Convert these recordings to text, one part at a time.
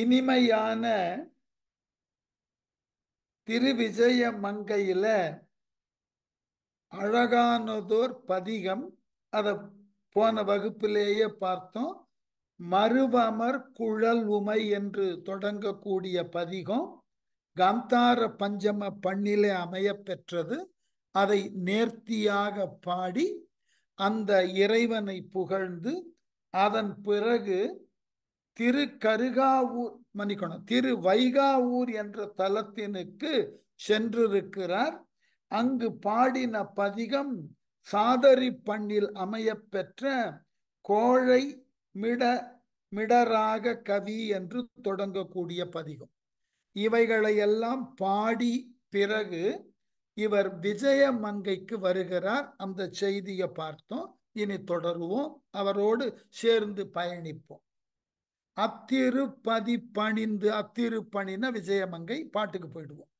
இனிமையான திருவிஜய மங்கையில அழகானதோர் பதிகம் அதை போன வகுப்பிலேயே பார்த்தோம் மறுபமர் குழல் உமை என்று தொடங்கக்கூடிய பதிகம் காந்தார பஞ்சம பண்ணிலே அமைய பெற்றது அதை நேர்த்தியாக பாடி அந்த இறைவனை புகழ்ந்து அதன் பிறகு திரு கருகாவூர் மன்னிக்கணும் திரு வைகாவூர் என்ற தலத்தினுக்கு சென்றிருக்கிறார் அங்கு பாடின பதிகம் சாதரி பண்ணில் அமையப்பெற்ற கோழை மிட மிடராக கவி என்று தொடங்கக்கூடிய பதிகம் இவைகளையெல்லாம் பாடி பிறகு இவர் விஜயமங்கைக்கு வருகிறார் அந்த செய்தியை பார்த்தோம் இனி தொடருவோம் அவரோடு சேர்ந்து பயணிப்போம் அத்திருப்பதி பணிந்து அத்திரு பணின்னா விஜயமங்கை பாட்டுக்கு போயிடுவோம்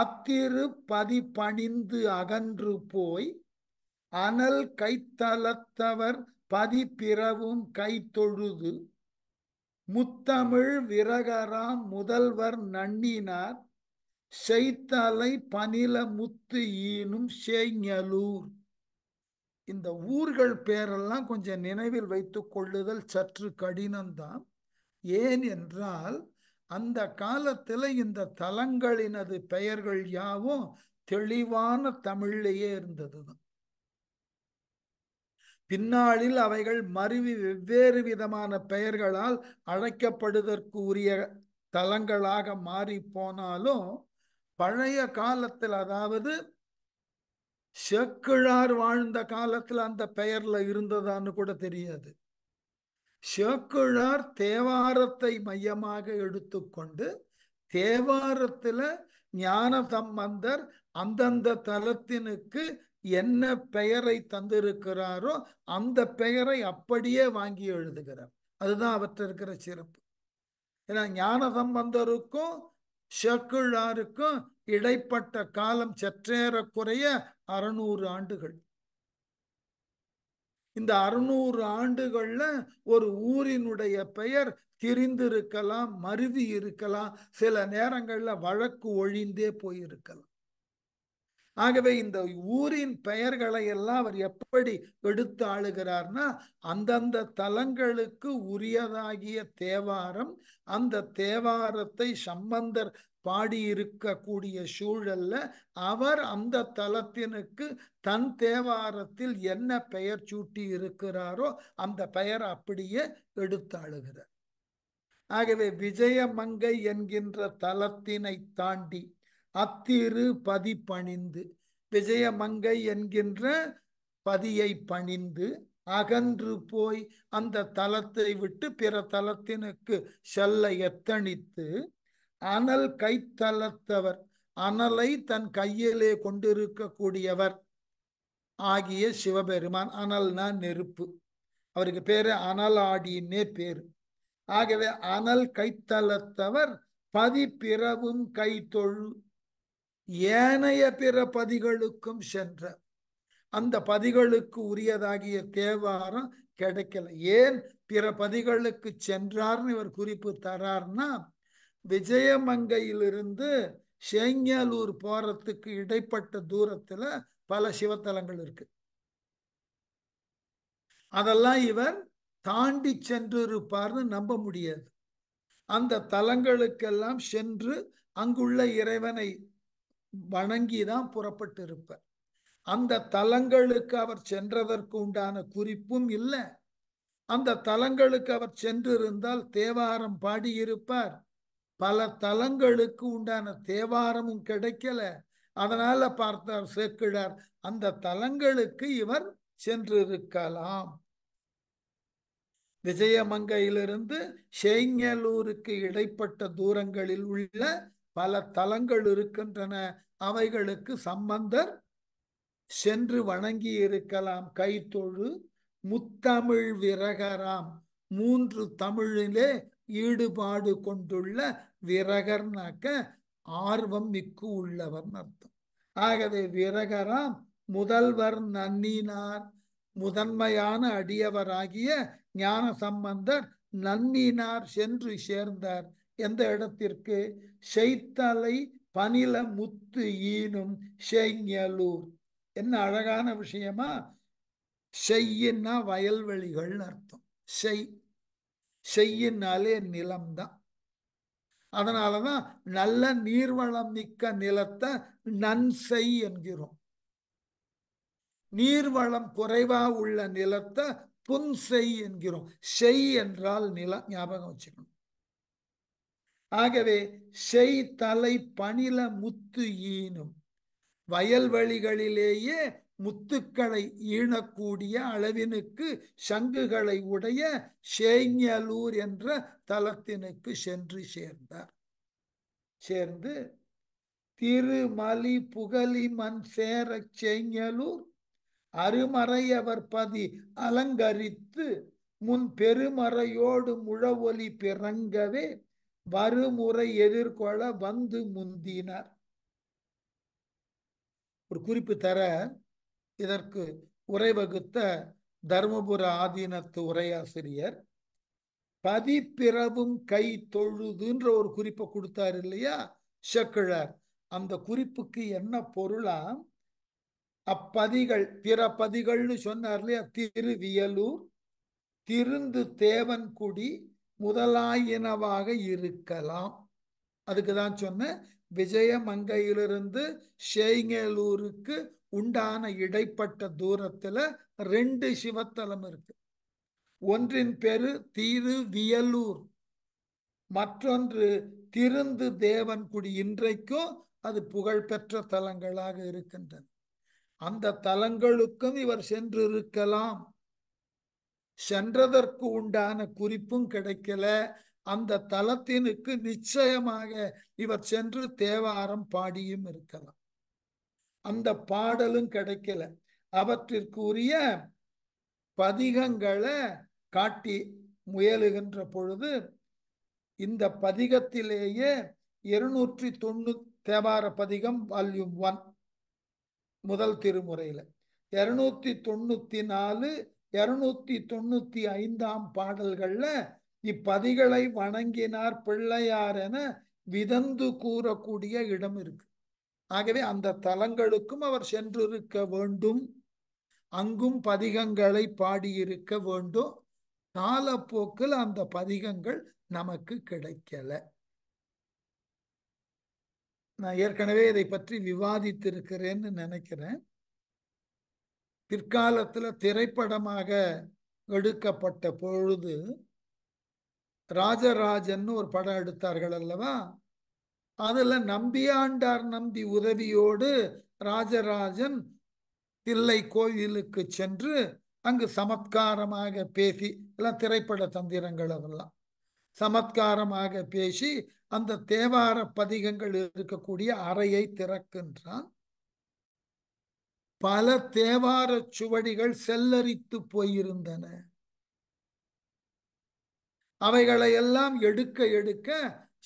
அத்திரு பதி பணிந்து அகன்று போய் அனல் கைத்தளத்தவர் பதி பிறவும் கைத்தொழுது முத்தமிழ் விரகராம் முதல்வர் நன்னினார் செய்தலை பனில முத்து ஈனும் சேஞலூர் இந்த ஊர்கள் பேரெல்லாம் கொஞ்சம் நினைவில் வைத்துக் கொள்ளுதல் சற்று கடினம்தான் ஏன் என்றால் அந்த காலத்தில் இந்த தலங்களினது பெயர்கள் யாவும் தெளிவான தமிழ்லேயே இருந்தது பின்னாளில் அவைகள் மருவி வெவ்வேறு விதமான பெயர்களால் அழைக்கப்படுவதற்கு உரிய தலங்களாக மாறி போனாலும் பழைய காலத்தில் அதாவது செக்கிழார் வாழ்ந்த காலத்தில் அந்த பெயர்ல இருந்ததான்னு கூட தெரியாது சிவக்குழார் தேவாரத்தை மையமாக எடுத்துக்கொண்டு தேவாரத்துல ஞான சம்பந்தர் அந்தந்த தலத்தினுக்கு என்ன பெயரை தந்திருக்கிறாரோ அந்த பெயரை அப்படியே வாங்கி எழுதுகிறார் அதுதான் அவற்ற இருக்கிற சிறப்பு ஏன்னா ஞான சம்பந்தருக்கும் ஷக்கிழாருக்கும் இடைப்பட்ட காலம் சற்றேறக்குறைய அறநூறு ஆண்டுகள் இந்த அறுநூறு ஆண்டுகள்ல ஒரு ஊரினுடைய பெயர் திரிந்திருக்கலாம் மருவி இருக்கலாம் சில நேரங்கள்ல வழக்கு ஒழிந்தே போயிருக்கலாம் ஆகவே இந்த ஊரின் பெயர்களை எல்லாம் அவர் எப்படி எடுத்து ஆளுகிறார்னா அந்தந்த தலங்களுக்கு உரியதாகிய தேவாரம் அந்த தேவாரத்தை சம்பந்தர் பாடியிருக்கக்கூடிய சூழல்ல அவர் அந்த தலத்தினுக்கு தன் தேவாரத்தில் என்ன பெயர் சூட்டி இருக்கிறாரோ அந்த பெயர் அப்படியே எடுத்தாளுகிறார் ஆகவே விஜயமங்கை என்கின்ற தலத்தினை தாண்டி அத்திரு பதி பணிந்து விஜயமங்கை என்கின்ற பதியை பணிந்து அகன்று போய் அந்த தலத்தை விட்டு பிற தலத்தினுக்கு செல்ல எத்தனித்து அனல் தளர்த்தவர் அனலை தன் கையிலே கொண்டிருக்கக்கூடியவர் ஆகிய சிவபெருமான் அனல்னா நெருப்பு அவருக்கு பேரு அனலாடின்னே பேரு ஆகவே அனல் கைத்தளத்தவர் பதி பிறவும் கைத்தொழு ஏனைய பிற பதிகளுக்கும் சென்ற அந்த பதிகளுக்கு உரியதாகிய தேவாரம் கிடைக்கல ஏன் பிற பதிகளுக்கு சென்றார்னு இவர் குறிப்பு தரார்னா விஜயமங்கையிலிருந்து சேங்கியாலூர் போறதுக்கு இடைப்பட்ட தூரத்துல பல சிவத்தலங்கள் இருக்கு அதெல்லாம் இவர் தாண்டி இருப்பார்னு நம்ப முடியாது அந்த தலங்களுக்கெல்லாம் சென்று அங்குள்ள இறைவனை வணங்கி தான் புறப்பட்டிருப்பார் அந்த தலங்களுக்கு அவர் சென்றதற்கு உண்டான குறிப்பும் இல்லை அந்த தலங்களுக்கு அவர் சென்றிருந்தால் தேவாரம் பாடியிருப்பார் பல தலங்களுக்கு உண்டான தேவாரமும் கிடைக்கல அதனால பார்த்தார் சேர்க்கிறார் அந்த தலங்களுக்கு இவர் சென்றிருக்கலாம் விஜயமங்கையிலிருந்து சேங்கலூருக்கு இடைப்பட்ட தூரங்களில் உள்ள பல தலங்கள் இருக்கின்றன அவைகளுக்கு சம்பந்தர் சென்று வணங்கி இருக்கலாம் கைத்தொழு முத்தமிழ் விரகராம் மூன்று தமிழிலே ஈடுபாடு கொண்டுள்ள விரகர்னாக்க ஆர்வம் மிக்கு உள்ளவர்னு அர்த்தம் ஆகவே விரகராம் முதல்வர் நன்னினார் முதன்மையான அடியவராகிய ஞான சம்பந்தர் நன்னினார் சென்று சேர்ந்தார் எந்த இடத்திற்கு செய்தலை பனில முத்து ஈனும் செய்யலூர் என்ன அழகான விஷயமா செய்யின்னா வயல்வெளிகள்னு அர்த்தம் செய் செய்யினாலே நிலம்தான் அதனாலதான் நல்ல நீர்வளம் மிக்க நிலத்தை நன்செய் என்கிறோம் நீர்வளம் குறைவா உள்ள நிலத்தை புன்செய் என்கிறோம் செய் என்றால் நிலம் ஞாபகம் வச்சுக்கணும் ஆகவே செய் தலை பணில முத்து ஈனும் வயல்வெளிகளிலேயே முத்துக்களை ஈணக்கூடிய அளவினுக்கு சங்குகளை உடைய சேங்கலூர் என்ற தலத்தினுக்கு சென்று சேர்ந்தார் சேர்ந்து திருமலி புகழி மண் சேர சேங்கலூர் அருமறையவர் பதி அலங்கரித்து முன் பெருமறையோடு முழவொலி பிறங்கவே வருமுறை எதிர்கொள்ள வந்து முந்தினார் ஒரு குறிப்பு தர இதற்கு வகுத்த தருமபுர ஆதீனத்து உரையாசிரியர் பதிப்பிறவும் கை தொழுதுன்ற ஒரு குறிப்பை கொடுத்தார் இல்லையா செக்கிழர் அந்த குறிப்புக்கு என்ன பொருளா அப்பதிகள் பிற பதிகள்னு சொன்னார் இல்லையா திருவியலூர் திருந்து தேவன்குடி முதலாயினவாக இருக்கலாம் அதுக்கு தான் சொன்னேன் விஜயமங்கையிலிருந்து ஷெய்ங்கேலூருக்கு உண்டான இடைப்பட்ட தூரத்துல ரெண்டு சிவத்தலம் இருக்கு ஒன்றின் பேரு திரு வியலூர் மற்றொன்று திருந்து தேவன்குடி இன்றைக்கும் அது புகழ்பெற்ற தலங்களாக இருக்கின்றன அந்த தலங்களுக்கும் இவர் சென்று இருக்கலாம் சென்றதற்கு உண்டான குறிப்பும் கிடைக்கல அந்த தலத்தினுக்கு நிச்சயமாக இவர் சென்று தேவாரம் பாடியும் இருக்கலாம் அந்த பாடலும் கிடைக்கல அவற்றிற்குரிய பதிகங்களை காட்டி முயலுகின்ற பொழுது இந்த பதிகத்திலேயே இருநூற்றி தொண்ணூ தேவார பதிகம் வால்யூம் ஒன் முதல் திருமுறையில் இருநூத்தி தொண்ணூற்றி நாலு இருநூத்தி தொண்ணூற்றி ஐந்தாம் பாடல்களில் இப்பதிகளை வணங்கினார் பிள்ளையார் என விதந்து கூறக்கூடிய இடம் இருக்கு ஆகவே அந்த தலங்களுக்கும் அவர் சென்றிருக்க வேண்டும் அங்கும் பதிகங்களை பாடியிருக்க வேண்டும் காலப்போக்கில் அந்த பதிகங்கள் நமக்கு கிடைக்கல நான் ஏற்கனவே இதை பற்றி விவாதித்திருக்கிறேன்னு நினைக்கிறேன் பிற்காலத்தில் திரைப்படமாக எடுக்கப்பட்ட பொழுது ராஜராஜன் ஒரு படம் எடுத்தார்கள் அல்லவா அதில் நம்பியாண்டார் நம்பி உதவியோடு ராஜராஜன் தில்லை கோயிலுக்கு சென்று அங்கு சமத்காரமாக பேசி எல்லாம் திரைப்பட தந்திரங்கள் அதெல்லாம் சமத்காரமாக பேசி அந்த தேவார பதிகங்கள் இருக்கக்கூடிய அறையை திறக்கின்றான் பல தேவார சுவடிகள் செல்லரித்து போயிருந்தன அவைகளை எல்லாம் எடுக்க எடுக்க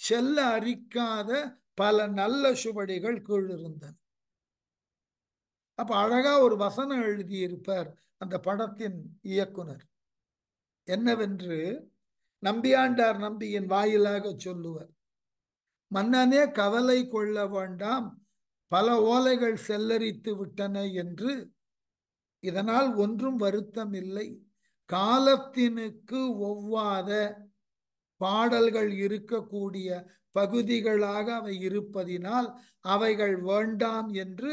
செல்ல அரிக்காத பல நல்ல சுவடிகள் கீழ் இருந்தன அப்ப அழகா ஒரு வசனம் எழுதியிருப்பார் அந்த படத்தின் இயக்குனர் என்னவென்று நம்பியாண்டார் நம்பியின் வாயிலாக சொல்லுவர் மன்னனே கவலை கொள்ள வேண்டாம் பல ஓலைகள் செல்லரித்து விட்டன என்று இதனால் ஒன்றும் வருத்தம் இல்லை காலத்தினுக்கு ஒவ்வாத பாடல்கள் இருக்கக்கூடிய பகுதிகளாக அவை இருப்பதினால் அவைகள் வேண்டாம் என்று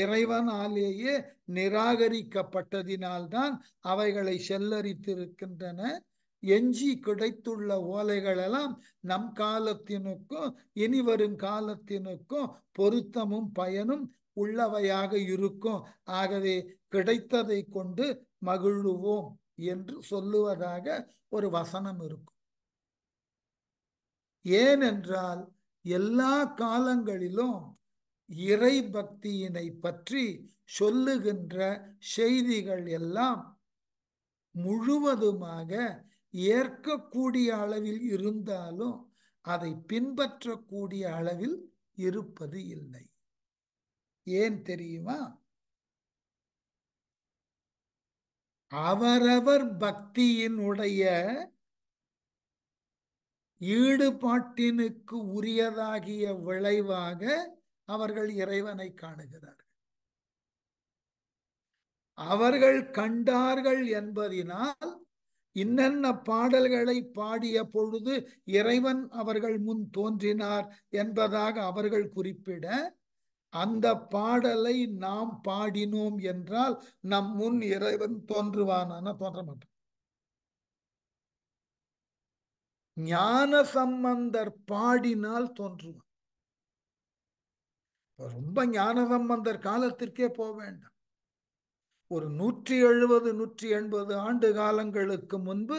இறைவனாலேயே நிராகரிக்கப்பட்டதினால்தான் அவைகளை செல்லரித்திருக்கின்றன எஞ்சி கிடைத்துள்ள ஓலைகள் எல்லாம் நம் காலத்தினுக்கும் இனி வரும் காலத்தினுக்கும் பொருத்தமும் பயனும் உள்ளவையாக இருக்கும் ஆகவே கிடைத்ததை கொண்டு மகிழ்வோம் என்று சொல்லுவதாக ஒரு வசனம் இருக்கும் ஏனென்றால் எல்லா காலங்களிலும் இறை பக்தியினை பற்றி சொல்லுகின்ற செய்திகள் எல்லாம் முழுவதுமாக ஏற்கக்கூடிய அளவில் இருந்தாலும் அதை பின்பற்றக்கூடிய அளவில் இருப்பது இல்லை ஏன் தெரியுமா அவரவர் பக்தியினுடைய ஈடுபாட்டினுக்கு உரியதாகிய விளைவாக அவர்கள் இறைவனை காணுகிறார்கள் அவர்கள் கண்டார்கள் என்பதினால் இன்னென்ன பாடல்களை பாடிய பொழுது இறைவன் அவர்கள் முன் தோன்றினார் என்பதாக அவர்கள் குறிப்பிட அந்த பாடலை நாம் பாடினோம் என்றால் நம் முன் இறைவன் தோன்றுவான் தோன்ற மாட்டான் ஞான சம்பந்தர் பாடினால் தோன்றுவான் ரொம்ப ஞான சம்பந்தர் காலத்திற்கே போக வேண்டாம் ஒரு நூற்றி எழுபது நூற்றி எண்பது ஆண்டு காலங்களுக்கு முன்பு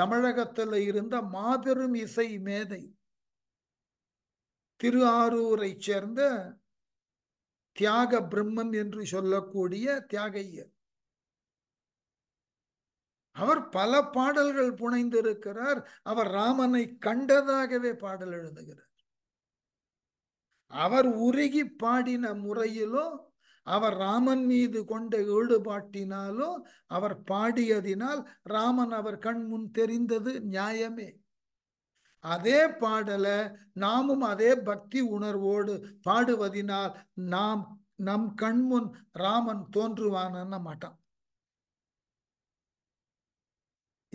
தமிழகத்தில் இருந்த மாபெரும் இசை மேதை திருஆரூரை சேர்ந்த தியாக பிரம்மன் என்று சொல்லக்கூடிய தியாகையர் அவர் பல பாடல்கள் புனைந்திருக்கிறார் அவர் ராமனை கண்டதாகவே பாடல் எழுதுகிறார் அவர் உருகி பாடின முறையிலோ அவர் ராமன் மீது கொண்ட ஈடுபாட்டினாலோ அவர் பாடியதினால் ராமன் அவர் கண் முன் தெரிந்தது நியாயமே அதே பாடலை நாமும் அதே பக்தி உணர்வோடு பாடுவதினால் நாம் நம் கண்முன் ராமன் தோன்றுவான மாட்டான்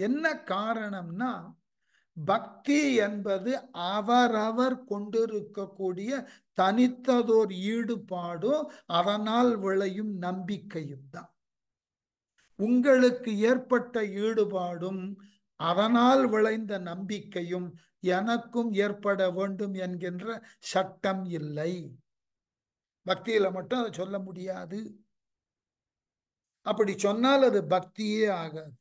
என்ன காரணம்னா பக்தி என்பது அவரவர் கொண்டிருக்கக்கூடிய தனித்ததோர் ஈடுபாடும் அதனால் விளையும் நம்பிக்கையும் தான் உங்களுக்கு ஏற்பட்ட ஈடுபாடும் அதனால் விளைந்த நம்பிக்கையும் எனக்கும் ஏற்பட வேண்டும் என்கின்ற சட்டம் இல்லை பக்தியில மட்டும் அதை சொல்ல முடியாது அப்படி சொன்னால் அது பக்தியே ஆகாது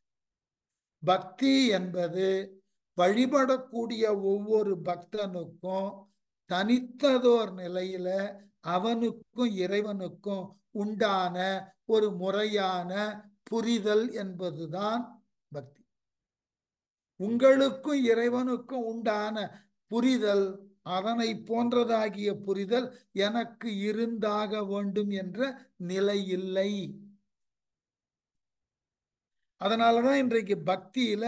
பக்தி என்பது வழிபடக்கூடிய ஒவ்வொரு பக்தனுக்கும் தனித்ததோர் நிலையில அவனுக்கும் இறைவனுக்கும் உண்டான ஒரு முறையான புரிதல் என்பதுதான் பக்தி உங்களுக்கும் இறைவனுக்கும் உண்டான புரிதல் அதனை போன்றதாகிய புரிதல் எனக்கு இருந்தாக வேண்டும் என்ற நிலை இல்லை அதனாலதான் தான் இன்றைக்கு பக்தியில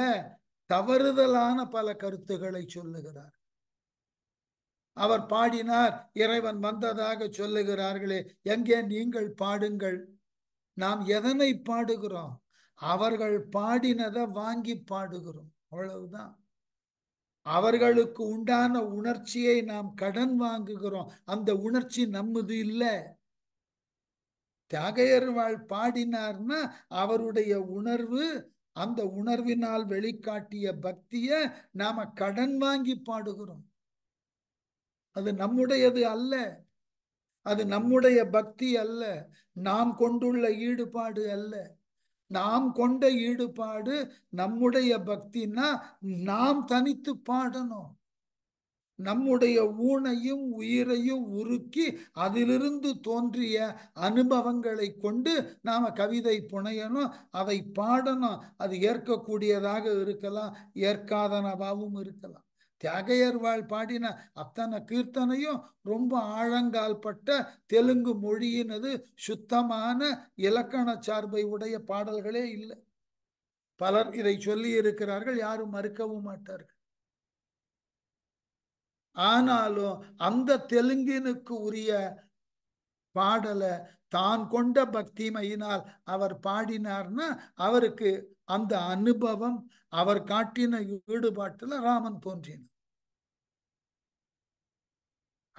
தவறுதலான பல கருத்துக்களை சொல்லுகிறார் அவர் பாடினார் இறைவன் வந்ததாக சொல்லுகிறார்களே எங்கே நீங்கள் பாடுங்கள் நாம் எதனை பாடுகிறோம் அவர்கள் பாடினதை வாங்கி பாடுகிறோம் அவ்வளவுதான் அவர்களுக்கு உண்டான உணர்ச்சியை நாம் கடன் வாங்குகிறோம் அந்த உணர்ச்சி நம்மது இல்லை தியாகையர்வாள் பாடினார்னா அவருடைய உணர்வு அந்த உணர்வினால் வெளிக்காட்டிய பக்திய நாம கடன் வாங்கி பாடுகிறோம் அது நம்முடையது அல்ல அது நம்முடைய பக்தி அல்ல நாம் கொண்டுள்ள ஈடுபாடு அல்ல நாம் கொண்ட ஈடுபாடு நம்முடைய பக்தின்னா நாம் தனித்து பாடணும் நம்முடைய ஊனையும் உயிரையும் உருக்கி அதிலிருந்து தோன்றிய அனுபவங்களை கொண்டு நாம் கவிதை புனையணும் அதை பாடணும் அது ஏற்கக்கூடியதாக இருக்கலாம் ஏற்காதனவாகவும் இருக்கலாம் தியாகையர் வாழ் பாடின அத்தனை கீர்த்தனையும் ரொம்ப ஆழங்கால் பட்ட தெலுங்கு மொழியினது சுத்தமான இலக்கண சார்பை உடைய பாடல்களே இல்லை பலர் இதை சொல்லி இருக்கிறார்கள் யாரும் மறுக்கவும் மாட்டார்கள் ஆனாலும் அந்த தெலுங்கினுக்கு உரிய பாடலை தான் கொண்ட பக்திமையினால் அவர் பாடினார்னா அவருக்கு அந்த அனுபவம் அவர் காட்டின ஈடுபாட்டுல ராமன் தோன்றினார்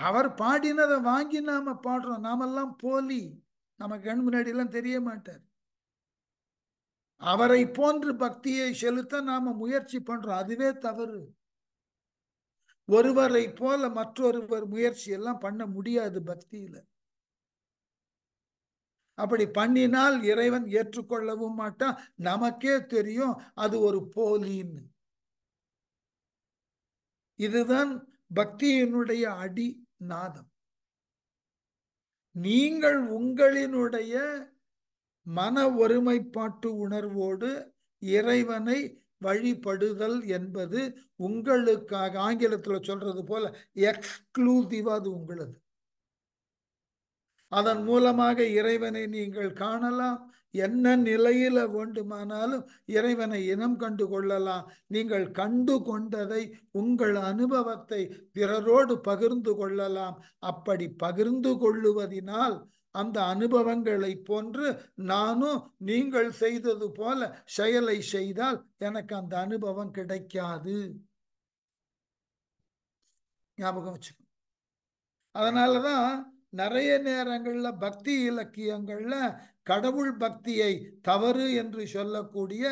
அவர் பாடினதை வாங்கி நாம பாடுறோம் நாமெல்லாம் போலி நம்ம கண் முன்னாடி எல்லாம் தெரிய மாட்டார் அவரை போன்று பக்தியை செலுத்த நாம முயற்சி பண்றோம் அதுவே தவறு ஒருவரை போல மற்றொருவர் முயற்சி எல்லாம் பண்ண முடியாது பக்தியில அப்படி பண்ணினால் இறைவன் ஏற்றுக்கொள்ளவும் மாட்டான் நமக்கே தெரியும் அது ஒரு போலின்னு இதுதான் பக்தியினுடைய அடி நாதம் நீங்கள் உங்களினுடைய மன ஒருமைப்பாட்டு உணர்வோடு இறைவனை வழிபடுதல் என்பது உங்களுக்காக ஆங்கிலத்தில் சொல்றது போல எக்ஸ்க்ளூசிவா அது உங்களது அதன் மூலமாக இறைவனை நீங்கள் காணலாம் என்ன நிலையில வேண்டுமானாலும் இறைவனை இனம் கண்டு கொள்ளலாம் நீங்கள் கண்டு கொண்டதை உங்கள் அனுபவத்தை பிறரோடு பகிர்ந்து கொள்ளலாம் அப்படி பகிர்ந்து கொள்ளுவதினால் அந்த அனுபவங்களை போன்று நானும் நீங்கள் செய்தது போல செயலை செய்தால் எனக்கு அந்த அனுபவம் கிடைக்காது ஞாபகம் வச்சுக்கணும் அதனாலதான் நிறைய நேரங்கள்ல பக்தி இலக்கியங்கள்ல கடவுள் பக்தியை தவறு என்று சொல்லக்கூடிய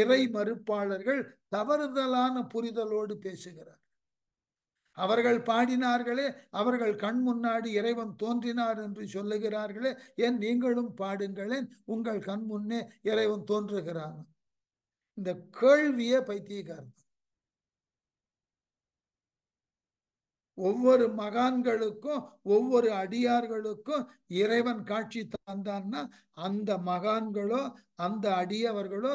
இறை மறுப்பாளர்கள் தவறுதலான புரிதலோடு பேசுகிறார் அவர்கள் பாடினார்களே அவர்கள் கண் முன்னாடி இறைவன் தோன்றினார் என்று சொல்லுகிறார்களே ஏன் நீங்களும் பாடுங்களேன் உங்கள் கண் முன்னே இறைவன் தோன்றுகிறான் இந்த கேள்வியே பைத்தியகாரணம் ஒவ்வொரு மகான்களுக்கும் ஒவ்வொரு அடியார்களுக்கும் இறைவன் காட்சி தந்தான்னா அந்த மகான்களோ அந்த அடியவர்களோ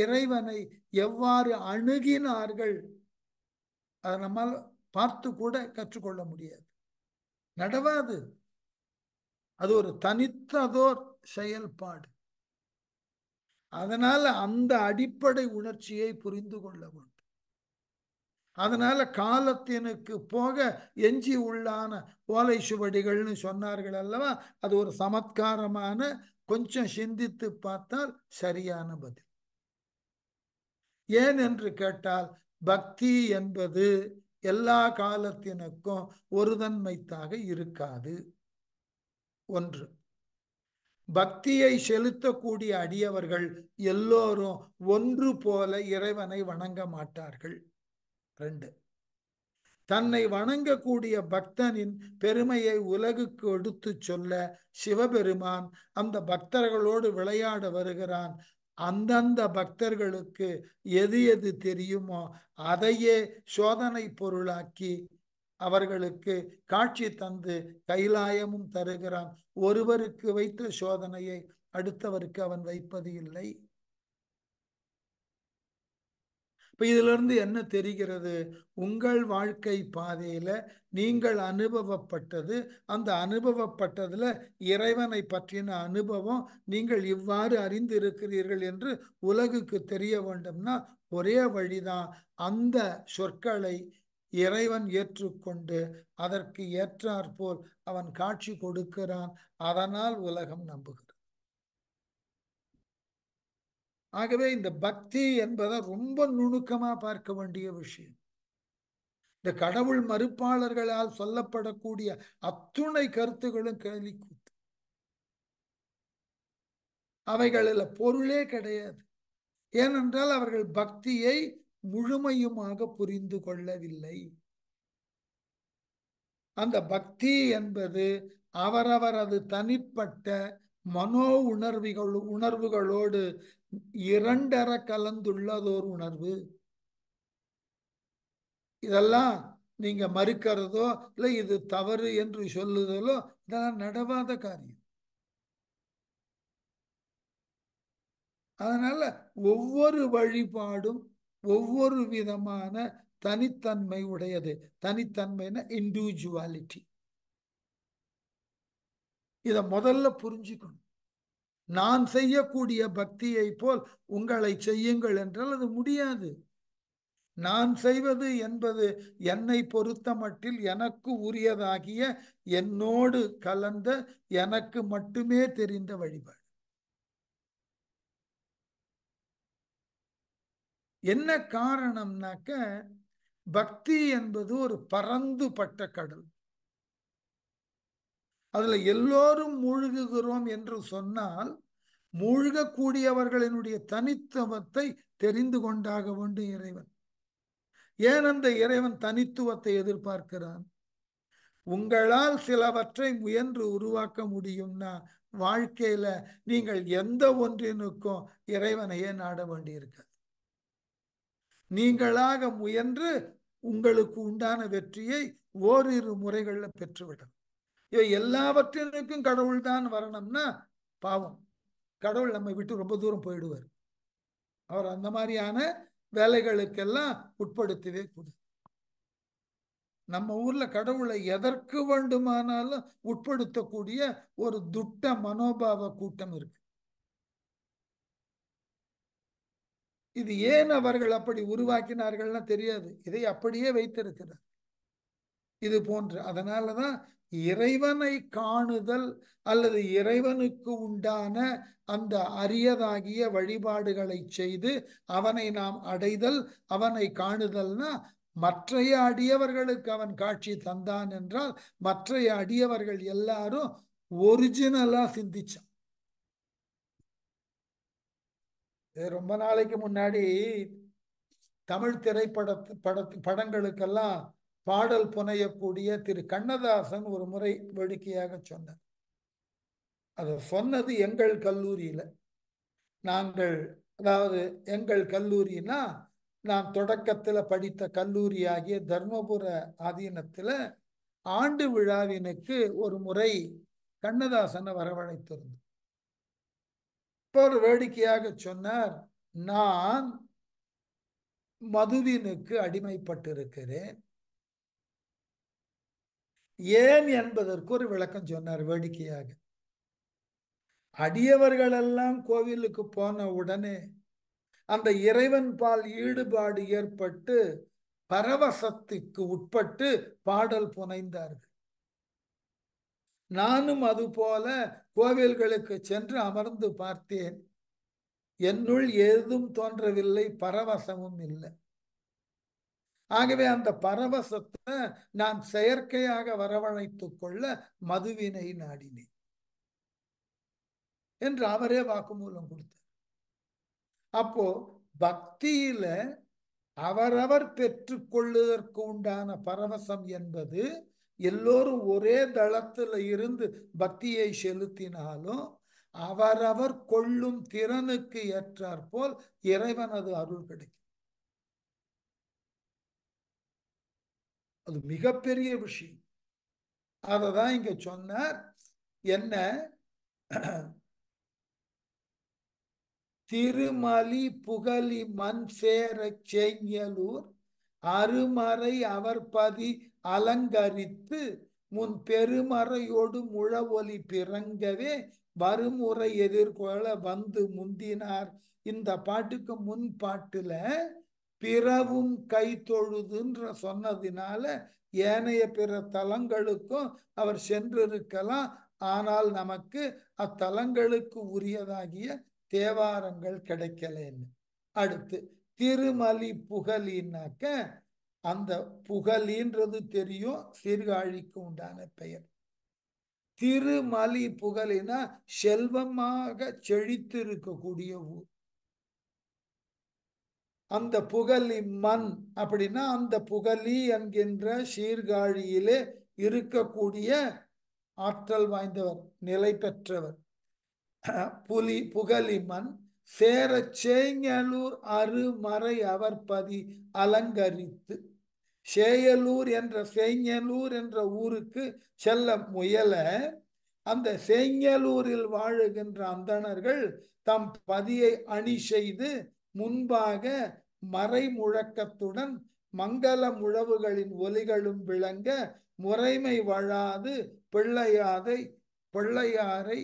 இறைவனை எவ்வாறு அணுகினார்கள் அதை நம்மால் பார்த்து கூட கற்றுக்கொள்ள முடியாது நடவாது அது ஒரு தனித்ததோர் செயல்பாடு அதனால அந்த அடிப்படை உணர்ச்சியை புரிந்து கொள்ள வேண்டும் அதனால காலத்தினுக்கு போக எஞ்சி உள்ளான ஓலை சுவடிகள்னு சொன்னார்கள் அல்லவா அது ஒரு சமத்காரமான கொஞ்சம் சிந்தித்து பார்த்தால் சரியான பதில் ஏன் என்று கேட்டால் பக்தி என்பது எல்லா காலத்தினுக்கும் ஒரு தன்மைத்தாக இருக்காது ஒன்று பக்தியை செலுத்தக்கூடிய அடியவர்கள் எல்லோரும் ஒன்று போல இறைவனை வணங்க மாட்டார்கள் ரெண்டு தன்னை வணங்கக்கூடிய பக்தனின் பெருமையை உலகுக்கு எடுத்து சொல்ல சிவபெருமான் அந்த பக்தர்களோடு விளையாட வருகிறான் அந்தந்த பக்தர்களுக்கு எது எது தெரியுமோ அதையே சோதனை பொருளாக்கி அவர்களுக்கு காட்சி தந்து கைலாயமும் தருகிறான் ஒருவருக்கு வைத்த சோதனையை அடுத்தவருக்கு அவன் வைப்பது இல்லை இப்போ இதிலிருந்து என்ன தெரிகிறது உங்கள் வாழ்க்கை பாதையில் நீங்கள் அனுபவப்பட்டது அந்த அனுபவப்பட்டதில் இறைவனை பற்றின அனுபவம் நீங்கள் இவ்வாறு அறிந்து இருக்கிறீர்கள் என்று உலகுக்கு தெரிய வேண்டும்னா ஒரே வழிதான் அந்த சொற்களை இறைவன் ஏற்றுக்கொண்டு அதற்கு ஏற்றாற்போல் அவன் காட்சி கொடுக்கிறான் அதனால் உலகம் நம்புகிறான் ஆகவே இந்த பக்தி என்பதை ரொம்ப நுணுக்கமாக பார்க்க வேண்டிய விஷயம் இந்த கடவுள் மறுப்பாளர்களால் சொல்லப்படக்கூடிய அத்துணை கருத்துகளும் கேள்வி கூத்து அவைகளில் பொருளே கிடையாது ஏனென்றால் அவர்கள் பக்தியை முழுமையுமாக புரிந்து கொள்ளவில்லை அந்த பக்தி என்பது அவரவரது தனிப்பட்ட மனோ உணர்விகள் உணர்வுகளோடு இரண்டர கலந்துள்ளதோர் உணர்வு இதெல்லாம் நீங்க மறுக்கிறதோ இல்லை இது தவறு என்று சொல்லுதலோ இதெல்லாம் நடவாத காரியம் அதனால ஒவ்வொரு வழிபாடும் ஒவ்வொரு விதமான தனித்தன்மை உடையது தனித்தன்மைன்னா இண்டிவிஜுவாலிட்டி இதை முதல்ல புரிஞ்சுக்கணும் நான் செய்யக்கூடிய பக்தியை போல் உங்களை செய்யுங்கள் என்றால் அது முடியாது நான் செய்வது என்பது என்னை பொறுத்த மட்டில் எனக்கு உரியதாகிய என்னோடு கலந்த எனக்கு மட்டுமே தெரிந்த வழிபாடு என்ன காரணம்னாக்க பக்தி என்பது ஒரு பட்ட கடல் அதில் எல்லோரும் மூழ்குகிறோம் என்று சொன்னால் மூழ்கக்கூடியவர்களினுடைய தனித்துவத்தை தெரிந்து கொண்டாக வேண்டும் இறைவன் ஏன் அந்த இறைவன் தனித்துவத்தை எதிர்பார்க்கிறான் உங்களால் சிலவற்றை முயன்று உருவாக்க முடியும்னா வாழ்க்கையில நீங்கள் எந்த ஒன்றினுக்கும் இறைவனையே நாட வேண்டியிருக்காது நீங்களாக முயன்று உங்களுக்கு உண்டான வெற்றியை ஓரிரு முறைகளில் பெற்றுவிடும் இவை எல்லாவற்றிற்கும் கடவுள் தான் வரணும்னா பாவம் கடவுள் நம்மை விட்டு ரொம்ப தூரம் போயிடுவார் அவர் அந்த மாதிரியான வேலைகளுக்கெல்லாம் உட்படுத்தவே கூடாது நம்ம ஊர்ல கடவுளை எதற்கு வேண்டுமானாலும் உட்படுத்தக்கூடிய ஒரு துட்ட மனோபாவ கூட்டம் இருக்கு இது ஏன் அவர்கள் அப்படி உருவாக்கினார்கள்னா தெரியாது இதை அப்படியே வைத்திருக்கிறார் இது போன்று அதனால தான் இறைவனை காணுதல் அல்லது இறைவனுக்கு உண்டான அந்த அரியதாகிய வழிபாடுகளை செய்து அவனை நாம் அடைதல் அவனை காணுதல்னா மற்றைய அடியவர்களுக்கு அவன் காட்சி தந்தான் என்றால் மற்றைய அடியவர்கள் எல்லாரும் ஒரிஜினலா சிந்திச்சான் ரொம்ப நாளைக்கு முன்னாடி தமிழ் திரைப்பட படத்து படங்களுக்கெல்லாம் பாடல் புனையக்கூடிய திரு கண்ணதாசன் ஒரு முறை வேடிக்கையாக சொன்னார் அதை சொன்னது எங்கள் கல்லூரியில் நாங்கள் அதாவது எங்கள் கல்லூரினா நான் தொடக்கத்தில் படித்த கல்லூரி ஆகிய தர்மபுர ஆதீனத்தில் ஆண்டு விழாவினுக்கு ஒரு முறை கண்ணதாசனை வரவழைத்திருந்தோம் இப்போ ஒரு வேடிக்கையாக சொன்னார் நான் மதுவினுக்கு அடிமைப்பட்டிருக்கிறேன் ஏன் என்பதற்கு ஒரு விளக்கம் சொன்னார் வேடிக்கையாக அடியவர்களெல்லாம் கோவிலுக்கு போன உடனே அந்த இறைவன் பால் ஈடுபாடு ஏற்பட்டு பரவசத்துக்கு உட்பட்டு பாடல் புனைந்தார்கள் நானும் அதுபோல கோவில்களுக்கு சென்று அமர்ந்து பார்த்தேன் என்னுள் ஏதும் தோன்றவில்லை பரவசமும் இல்லை ஆகவே அந்த பரவசத்தை நான் செயற்கையாக வரவழைத்து கொள்ள மதுவினை நாடினேன் என்று அவரே வாக்குமூலம் கொடுத்தார் அப்போ பக்தியில அவரவர் பெற்றுக்கொள்ளுவதற்கு உண்டான பரவசம் என்பது எல்லோரும் ஒரே தளத்துல இருந்து பக்தியை செலுத்தினாலும் அவரவர் கொள்ளும் திறனுக்கு ஏற்றாற்போல் இறைவனது அருள் கிடைக்கும் அது மிகப்பெரிய விஷயம் அதை தான் இங்க சொன்னார் என்ன திருமலி புகழி மண் சேர செங்கலூர் அருமறை அவர் பதி அலங்கரித்து முன் பெருமறையோடு முழ ஒலி பிறங்கவே வருமுறை எதிர்கொள்ள வந்து முந்தினார் இந்த பாட்டுக்கு முன் பாட்டுல பிறவும் கை தொழுதுன்ற சொன்னதினால ஏனைய பிற தலங்களுக்கும் அவர் சென்றிருக்கலாம் ஆனால் நமக்கு அத்தலங்களுக்கு உரியதாகிய தேவாரங்கள் கிடைக்கலன்னு அடுத்து திருமலி புகழின்னாக்க அந்த புகழின்றது தெரியும் சீர்காழிக்கு உண்டான பெயர் திருமலி புகழினா செல்வமாக செழித்திருக்கக்கூடிய ஊர் அந்த புகலி மண் அப்படின்னா அந்த புகழி என்கின்ற சீர்காழியிலே இருக்கக்கூடிய ஆற்றல் வாய்ந்தவர் நிலை பெற்றவர் புலி புகலி மண் சேர சேங்கலூர் அருமறை அவர் பதி அலங்கரித்து சேயலூர் என்ற சேங்கலூர் என்ற ஊருக்கு செல்ல முயல அந்த சேங்கலூரில் வாழுகின்ற அந்தணர்கள் தம் பதியை அணி செய்து முன்பாக மறை முழக்கத்துடன் மங்கள முழவுகளின் ஒலிகளும் விளங்க முறைமை வழாது பிள்ளையாதை பிள்ளையாரை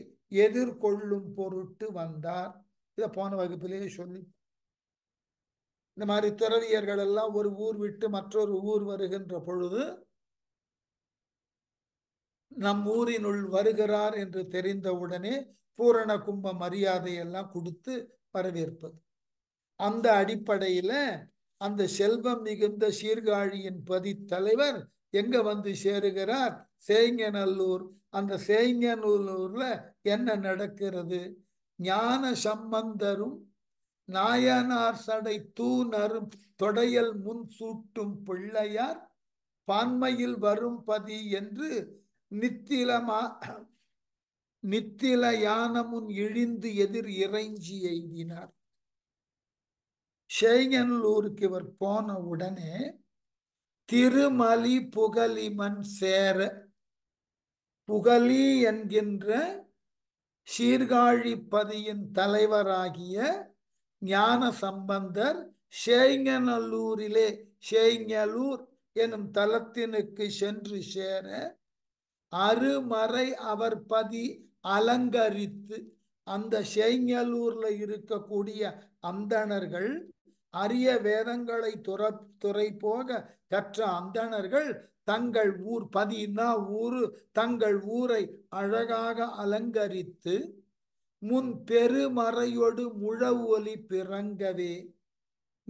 எதிர்கொள்ளும் பொருட்டு வந்தார் இதை போன வகுப்பிலேயே சொல்லி இந்த மாதிரி துறவியர்கள் எல்லாம் ஒரு ஊர் விட்டு மற்றொரு ஊர் வருகின்ற பொழுது நம் ஊரினுள் வருகிறார் என்று தெரிந்தவுடனே பூரண கும்ப மரியாதையெல்லாம் கொடுத்து வரவேற்பது அந்த அடிப்படையில அந்த செல்வம் மிகுந்த சீர்காழியின் பதி தலைவர் எங்க வந்து சேருகிறார் சேங்கநல்லூர் அந்த சேங்கநல்லூர்ல என்ன நடக்கிறது ஞான சம்பந்தரும் நாயனார் சடை தூணரும் தொடையல் முன் சூட்டும் பிள்ளையார் பான்மையில் வரும் பதி என்று நித்திலமா நித்தில யானமுன் இழிந்து எதிர் இறைஞ்சி எய்தினார் ஷெய்கன்லூருக்கு இவர் போன உடனே திருமலி புகலிமன் சேர புகலி என்கின்ற சீர்காழிப்பதியின் தலைவராகிய ஞான சம்பந்தர் ஷேங்கநல்லூரிலே ஷேங்கலூர் எனும் தலத்தினுக்கு சென்று சேர அருமறை அவர் பதி அலங்கரித்து அந்த ஷேங்கலூர்ல இருக்கக்கூடிய அந்தணர்கள் அரிய வேதங்களை துற துறை போக கற்ற அந்தணர்கள் தங்கள் ஊர் பதினா ஊரு தங்கள் ஊரை அழகாக அலங்கரித்து முன் பெருமறையொடு முழ ஒலி பிறங்கவே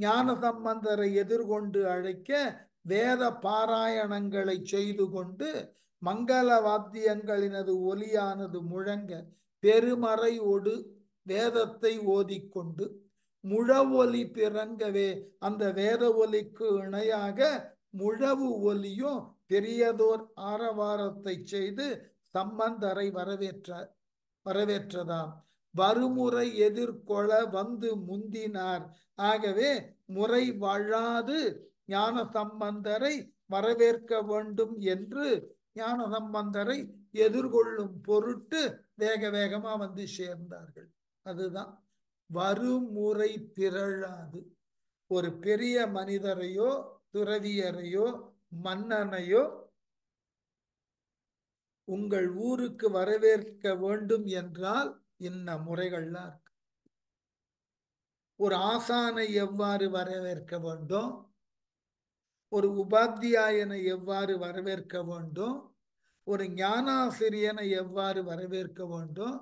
ஞான சம்பந்தரை எதிர்கொண்டு அழைக்க வேத பாராயணங்களை செய்து கொண்டு மங்கள வாத்தியங்களினது ஒலியானது முழங்க பெருமறையோடு வேதத்தை ஓதிக்கொண்டு முழவொலி பிறங்கவே அந்த வேத ஒலிக்கு இணையாக முழவு ஒலியும் பெரியதோர் ஆரவாரத்தை செய்து சம்பந்தரை வரவேற்ற வரவேற்றதாம் வருமுறை எதிர்கொள வந்து முந்தினார் ஆகவே முறை வாழாது ஞான சம்பந்தரை வரவேற்க வேண்டும் என்று ஞான சம்பந்தரை எதிர்கொள்ளும் பொருட்டு வேக வேகமா வந்து சேர்ந்தார்கள் அதுதான் வருமுறை திரளாது ஒரு பெரிய மனிதரையோ துறவியரையோ மன்னனையோ உங்கள் ஊருக்கு வரவேற்க வேண்டும் என்றால் இன்ன முறைகள்லாம் இருக்கு ஒரு ஆசானை எவ்வாறு வரவேற்க வேண்டும் ஒரு உபாத்தியாயனை எவ்வாறு வரவேற்க வேண்டும் ஒரு ஞானாசிரியனை எவ்வாறு வரவேற்க வேண்டும்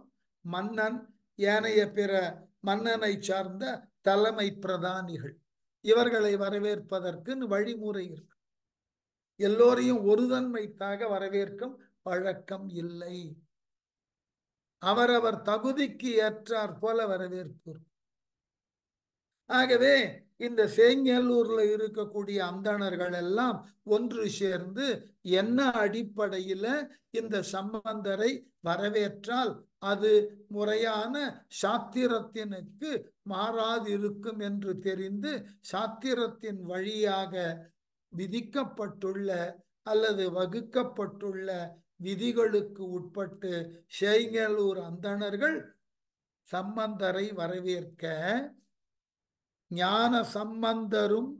மன்னன் ஏனைய பிற மன்னனை சார்ந்த தலைமை பிரதானிகள் இவர்களை வரவேற்பதற்குன்னு வழிமுறை இருக்கு எல்லோரையும் ஒருதன்மைத்தாக வரவேற்கும் பழக்கம் இல்லை அவரவர் தகுதிக்கு ஏற்றார் போல வரவேற்பு ஆகவே இந்த சேங்கல்லூர்ல இருக்கக்கூடிய அந்தணர்கள் எல்லாம் ஒன்று சேர்ந்து என்ன அடிப்படையில இந்த சம்பந்தரை வரவேற்றால் அது முறையான சாத்திரத்தினுக்கு மாறாது இருக்கும் என்று தெரிந்து சாத்திரத்தின் வழியாக விதிக்கப்பட்டுள்ள அல்லது வகுக்கப்பட்டுள்ள விதிகளுக்கு உட்பட்டு செய்யலூர் அந்தணர்கள் சம்பந்தரை வரவேற்க ஞான சம்பந்தரும்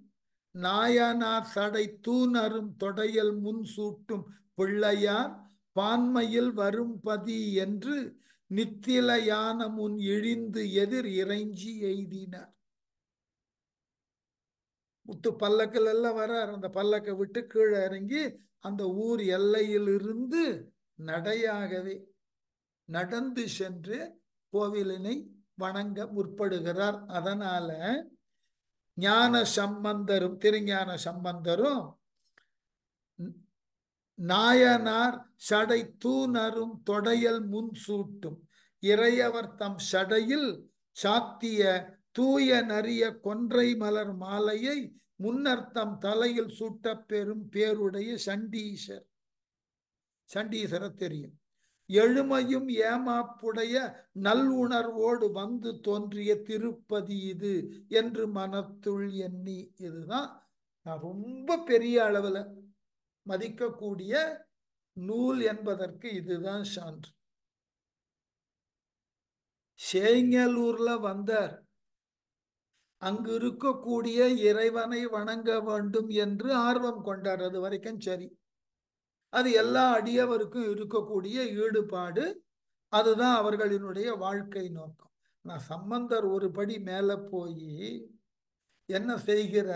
நாயனார் சடை தூணரும் தொடையல் முன் சூட்டும் பிள்ளையார் பான்மையில் வரும் பதி என்று நித்தில முன் இழிந்து எதிர் இறைஞ்சி எய்தினார் முத்து பல்லக்கில் எல்லாம் வர்றார் அந்த பல்லக்கை விட்டு கீழே இறங்கி அந்த ஊர் எல்லையிலிருந்து நடையாகவே நடந்து சென்று கோவிலினை வணங்க முற்படுகிறார் அதனால ஞான சம்பந்தரும் திருஞான சம்பந்தரும் நாயனார் சடை தூணரும் தொடையல் முன் சூட்டும் இறையவர் தம் சடையில் சாத்திய தூய நறிய கொன்றை மலர் மாலையை முன்னர் தம் தலையில் சூட்ட பெறும் பேருடைய சண்டீசர் சண்டீசர தெரியும் எழுமையும் ஏமாப்புடைய நல்லுணர்வோடு வந்து தோன்றிய திருப்பதி இது என்று மனத்துள் எண்ணி இதுதான் நான் ரொம்ப பெரிய அளவில் மதிக்கக்கூடிய நூல் என்பதற்கு இதுதான் சான்று சேங்கலூர்ல வந்தார் அங்கு இருக்கக்கூடிய இறைவனை வணங்க வேண்டும் என்று ஆர்வம் கொண்டார் அது வரைக்கும் சரி அது எல்லா அடியவருக்கும் இருக்கக்கூடிய ஈடுபாடு அதுதான் அவர்களினுடைய வாழ்க்கை நோக்கம் நான் சம்பந்தர் ஒரு படி மேல போய் என்ன செய்கிற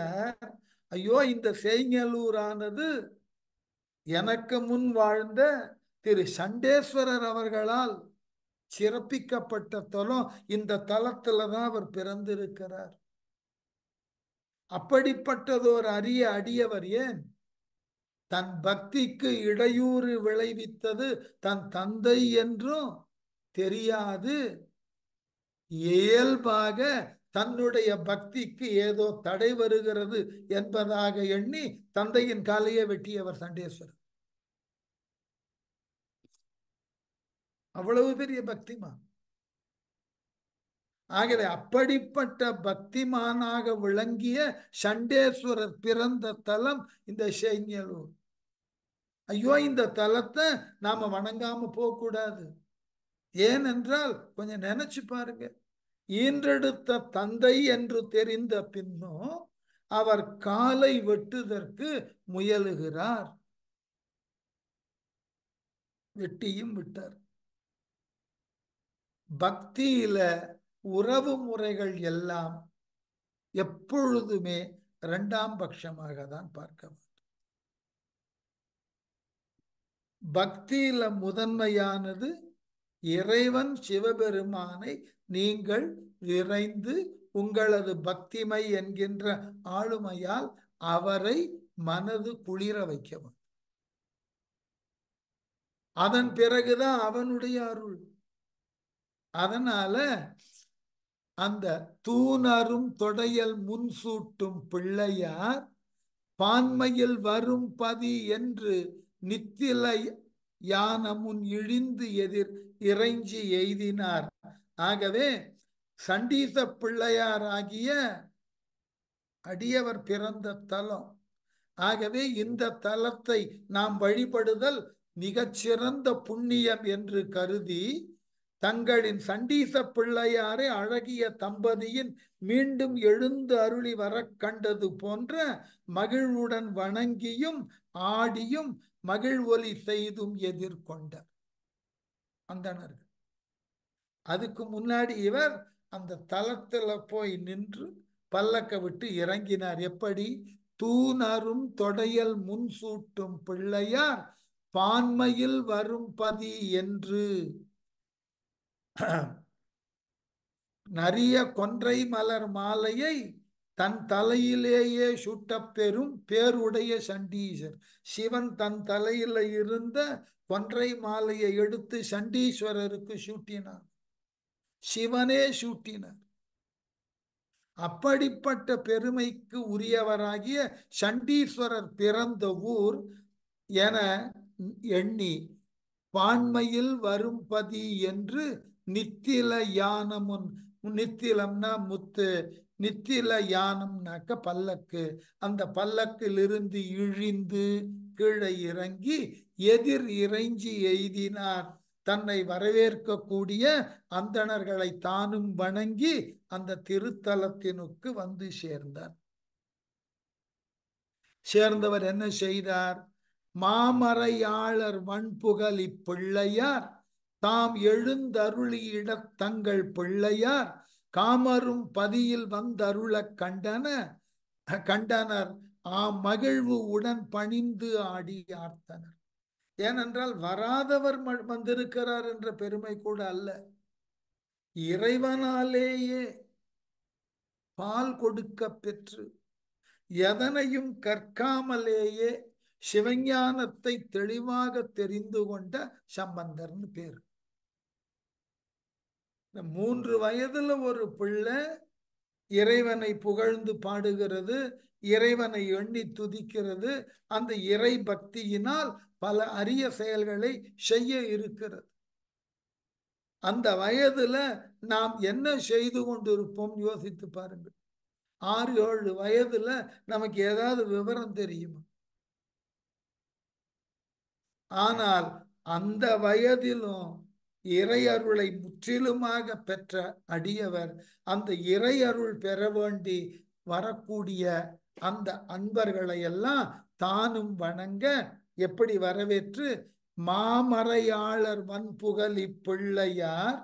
ஐயோ இந்த செய்யலூரானது எனக்கு முன் வாழ்ந்த திரு சண்டேஸ்வரர் அவர்களால் சிறப்பிக்கப்பட்ட தலம் இந்த தலத்துல தான் அவர் பிறந்திருக்கிறார் அப்படிப்பட்டதொரு அரிய அடியவர் ஏன் தன் பக்திக்கு இடையூறு விளைவித்தது தன் தந்தை என்றும் தெரியாது இயல்பாக தன்னுடைய பக்திக்கு ஏதோ தடை வருகிறது என்பதாக எண்ணி தந்தையின் காலையே வெட்டியவர் சண்டேஸ்வரர் அவ்வளவு பெரிய பக்திமான் ஆகவே அப்படிப்பட்ட பக்திமானாக விளங்கிய சண்டேஸ்வரர் பிறந்த தலம் இந்த சேங்கியலூர் ஐயோ இந்த தலத்தை நாம வணங்காம போகக்கூடாது ஏனென்றால் கொஞ்சம் நினைச்சு பாருங்க ஈன்றெடுத்த தந்தை என்று தெரிந்த பின்னும் அவர் காலை வெட்டுதற்கு முயலுகிறார் வெட்டியும் விட்டார் பக்தியில உறவு முறைகள் எல்லாம் எப்பொழுதுமே இரண்டாம் பட்சமாக தான் பார்க்க வேண்டும் பக்தியில முதன்மையானது இறைவன் சிவபெருமானை நீங்கள் விரைந்து உங்களது பக்திமை என்கின்ற ஆளுமையால் அவரை மனது குளிர வைக்க வேண்டும் அதன் பிறகுதான் அவனுடைய அருள் அதனால அந்த தூணரும் தொடையல் முன்சூட்டும் பிள்ளையார் பான்மையில் வரும் பதி என்று நித்திலை முன் இழிந்து எதிர் இறைஞ்சி எய்தினார் ஆகவே சண்டீச பிள்ளையார் ஆகிய அடியவர் பிறந்த தலம் ஆகவே இந்த தலத்தை நாம் வழிபடுதல் மிகச்சிறந்த புண்ணியம் என்று கருதி தங்களின் சண்டீச பிள்ளையாரை அழகிய தம்பதியின் மீண்டும் எழுந்து அருளி வர கண்டது போன்ற மகிழ்வுடன் வணங்கியும் ஆடியும் மகிழ்வொலி செய்தும் எதிர்கொண்டார் அந்தணர்கள் அதுக்கு முன்னாடி இவர் அந்த தளத்துல போய் நின்று பல்லக்க விட்டு இறங்கினார் எப்படி தூணரும் தொடையல் முன் சூட்டும் பிள்ளையார் பான்மையில் வரும் பதி என்று நிறைய கொன்றை மலர் மாலையை தன் தலையிலேயே பெறும் பேருடைய சண்டீசர் சிவன் தன் தலையில இருந்த கொன்றை மாலையை எடுத்து சண்டீஸ்வரருக்கு சூட்டினார் சிவனே சூட்டினார் அப்படிப்பட்ட பெருமைக்கு உரியவராகிய சண்டீஸ்வரர் பிறந்த ஊர் என எண்ணி பான்மையில் வரும்பதி என்று நித்தில யானமுன் நித்திலம்னா முத்து நித்தில யானம்னாக்க பல்லக்கு அந்த பல்லக்கிலிருந்து இழிந்து கீழே இறங்கி எதிர் இறைஞ்சி எய்தினார் தன்னை வரவேற்கக்கூடிய அந்தணர்களை தானும் வணங்கி அந்த திருத்தலத்தினுக்கு வந்து சேர்ந்தார் சேர்ந்தவர் என்ன செய்தார் மாமறையாளர் வன்புகழி பிள்ளையார் தாம் எழுந்தருளியிடத் தங்கள் பிள்ளையார் காமரும் பதியில் வந்தருளக் கண்டன கண்டனர் ஆ மகிழ்வு உடன் பணிந்து ஆடியார்த்தனர் ஏனென்றால் வராதவர் வந்திருக்கிறார் என்ற பெருமை கூட அல்ல இறைவனாலேயே பால் கொடுக்க பெற்று எதனையும் கற்காமலேயே சிவஞானத்தை தெளிவாக தெரிந்து கொண்ட சம்பந்தர்னு பேர் இந்த மூன்று வயதுல ஒரு பிள்ளை இறைவனை புகழ்ந்து பாடுகிறது இறைவனை எண்ணி துதிக்கிறது அந்த இறை பக்தியினால் பல அரிய செயல்களை செய்ய இருக்கிறது அந்த வயதுல நாம் என்ன செய்து கொண்டிருப்போம் யோசித்து பாருங்கள் ஆறு ஏழு வயதுல நமக்கு ஏதாவது விவரம் தெரியுமா ஆனால் அந்த வயதிலும் இறையருளை முற்றிலுமாக பெற்ற அடியவர் அந்த இறையருள் பெற வேண்டி வரக்கூடிய அந்த அன்பர்களை எல்லாம் தானும் வணங்க எப்படி வரவேற்று மாமறையாளர் வன்புகழி பிள்ளையார்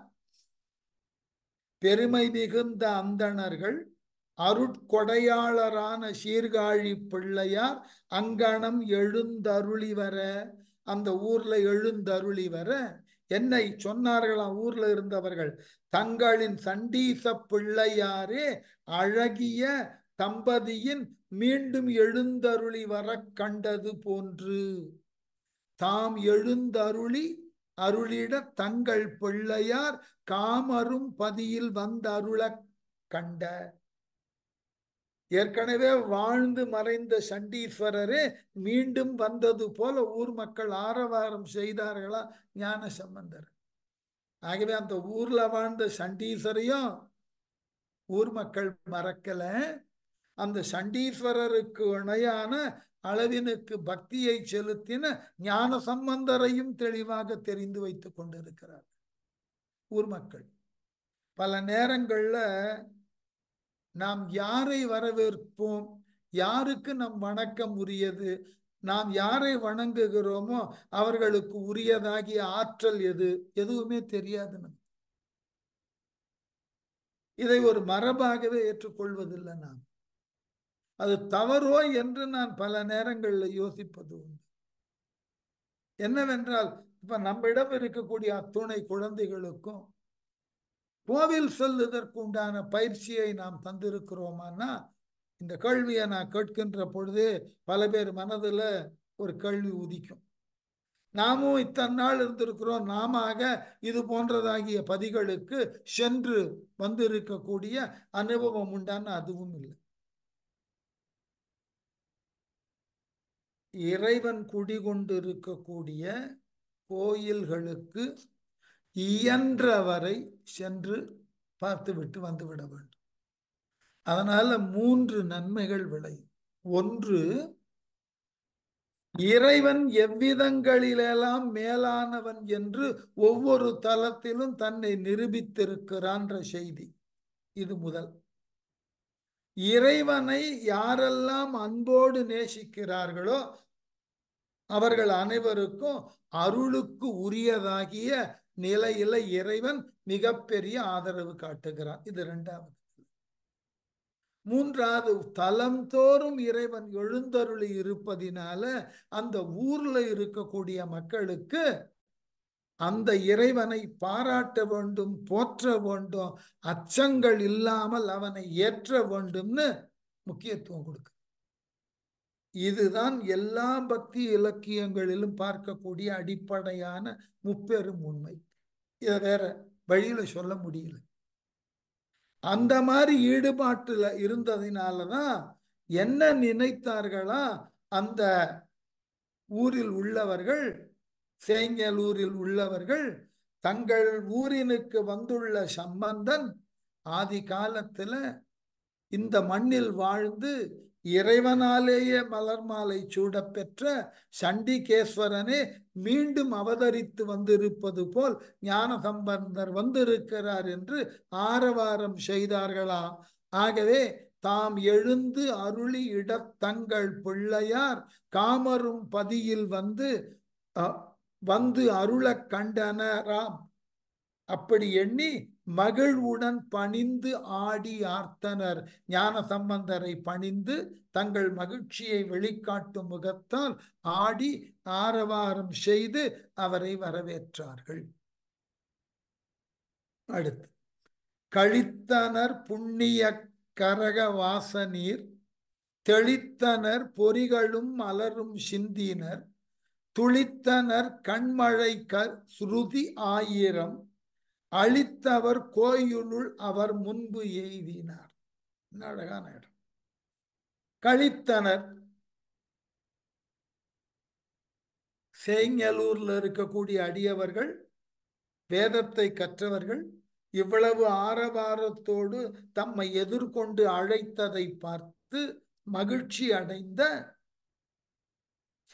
பெருமை மிகுந்த அந்தணர்கள் அருட்கொடையாளரான சீர்காழி பிள்ளையார் அங்கனம் எழுந்தருளி வர அந்த ஊர்ல எழுந்தருளி வர என்னை சொன்னார்களாம் ஊர்ல இருந்தவர்கள் தங்களின் சண்டீச பிள்ளையாரே அழகிய தம்பதியின் மீண்டும் எழுந்தருளி வர கண்டது போன்று தாம் எழுந்தருளி அருளிட தங்கள் பிள்ளையார் காமரும் பதியில் வந்தருள கண்ட ஏற்கனவே வாழ்ந்து மறைந்த சண்டீஸ்வரரே மீண்டும் வந்தது போல ஊர் மக்கள் ஆரவாரம் செய்தார்களா ஞான சம்பந்தர் ஆகவே அந்த ஊர்ல வாழ்ந்த சண்டீஸ்வரையும் ஊர் மக்கள் மறக்கல அந்த சண்டீஸ்வரருக்கு இணையான அளவினுக்கு பக்தியை செலுத்தின ஞான சம்பந்தரையும் தெளிவாக தெரிந்து வைத்து கொண்டிருக்கிறார் ஊர் மக்கள் பல நேரங்கள்ல நாம் யாரை வரவேற்போம் யாருக்கு நம் வணக்கம் உரியது நாம் யாரை வணங்குகிறோமோ அவர்களுக்கு உரியதாகிய ஆற்றல் எது எதுவுமே தெரியாது நம் இதை ஒரு மரபாகவே ஏற்றுக்கொள்வதில்லை நாம் அது தவறோ என்று நான் பல நேரங்களில் யோசிப்பது உண்டு என்னவென்றால் இப்ப நம்மிடம் இருக்கக்கூடிய அத்துணை குழந்தைகளுக்கும் கோவில் செல்வதற்கு உண்டான பயிற்சியை நாம் தந்திருக்கிறோமான்னா இந்த கேள்வியை நான் கேட்கின்ற பொழுது பல பேர் மனதில் ஒரு கேள்வி உதிக்கும் நாமும் இத்தனை நாள் இருந்திருக்கிறோம் நாம இது போன்றதாகிய பதிகளுக்கு சென்று வந்திருக்கக்கூடிய அனுபவம் உண்டான அதுவும் இல்லை இறைவன் குடிகொண்டிருக்கக்கூடிய கோயில்களுக்கு இயன்றவரை சென்று பார்த்து விட்டு வந்துவிட வேண்டும் அதனால மூன்று நன்மைகள் விளையும் ஒன்று இறைவன் எவ்விதங்களிலெல்லாம் மேலானவன் என்று ஒவ்வொரு தளத்திலும் தன்னை நிரூபித்திருக்கிறான்ற செய்தி இது முதல் இறைவனை யாரெல்லாம் அன்போடு நேசிக்கிறார்களோ அவர்கள் அனைவருக்கும் அருளுக்கு உரியதாகிய நிலையில இறைவன் மிகப்பெரிய ஆதரவு காட்டுகிறான் இது ரெண்டாவது மூன்றாவது தலம் தோறும் இறைவன் எழுந்தருளி இருப்பதினால அந்த ஊர்ல இருக்கக்கூடிய மக்களுக்கு அந்த இறைவனை பாராட்ட வேண்டும் போற்ற வேண்டும் அச்சங்கள் இல்லாமல் அவனை ஏற்ற வேண்டும்னு முக்கியத்துவம் கொடுக்கு இதுதான் எல்லா பக்தி இலக்கியங்களிலும் பார்க்கக்கூடிய அடிப்படையான முப்பெரும் உண்மை இதை வேற வழியில சொல்ல முடியல அந்த மாதிரி ஈடுபாட்டுல இருந்ததினால தான் என்ன நினைத்தார்களா அந்த ஊரில் உள்ளவர்கள் சேங்கலூரில் உள்ளவர்கள் தங்கள் ஊரினுக்கு வந்துள்ள சம்பந்தன் ஆதி காலத்துல இந்த மண்ணில் வாழ்ந்து இறைவனாலேயே மலர் மாலை சூடப்பெற்ற சண்டிகேஸ்வரனே மீண்டும் அவதரித்து வந்திருப்பது போல் ஞான சம்பந்தர் வந்திருக்கிறார் என்று ஆரவாரம் செய்தார்களாம் ஆகவே தாம் எழுந்து அருளி தங்கள் பிள்ளையார் காமரும் பதியில் வந்து வந்து அருளக் கண்டனராம் அப்படி எண்ணி மகிழ்வுடன் பணிந்து ஆடி ஆர்த்தனர் ஞான சம்பந்தரை பணிந்து தங்கள் மகிழ்ச்சியை வெளிக்காட்டும் முகத்தால் ஆடி ஆரவாரம் செய்து அவரை வரவேற்றார்கள் அடுத்து கழித்தனர் புண்ணிய கரக வாசனீர் தெளித்தனர் பொறிகளும் மலரும் சிந்தினர் துளித்தனர் கண்மழை கர் சுருதி ஆயிரம் அழித்தவர் கோயிலுள் அவர் முன்பு எய்தினார் அழகான இடம் கழித்தனர் சேங்கலூர்ல இருக்கக்கூடிய அடியவர்கள் வேதத்தை கற்றவர்கள் இவ்வளவு ஆரவாரத்தோடு தம்மை எதிர்கொண்டு அழைத்ததை பார்த்து மகிழ்ச்சி அடைந்த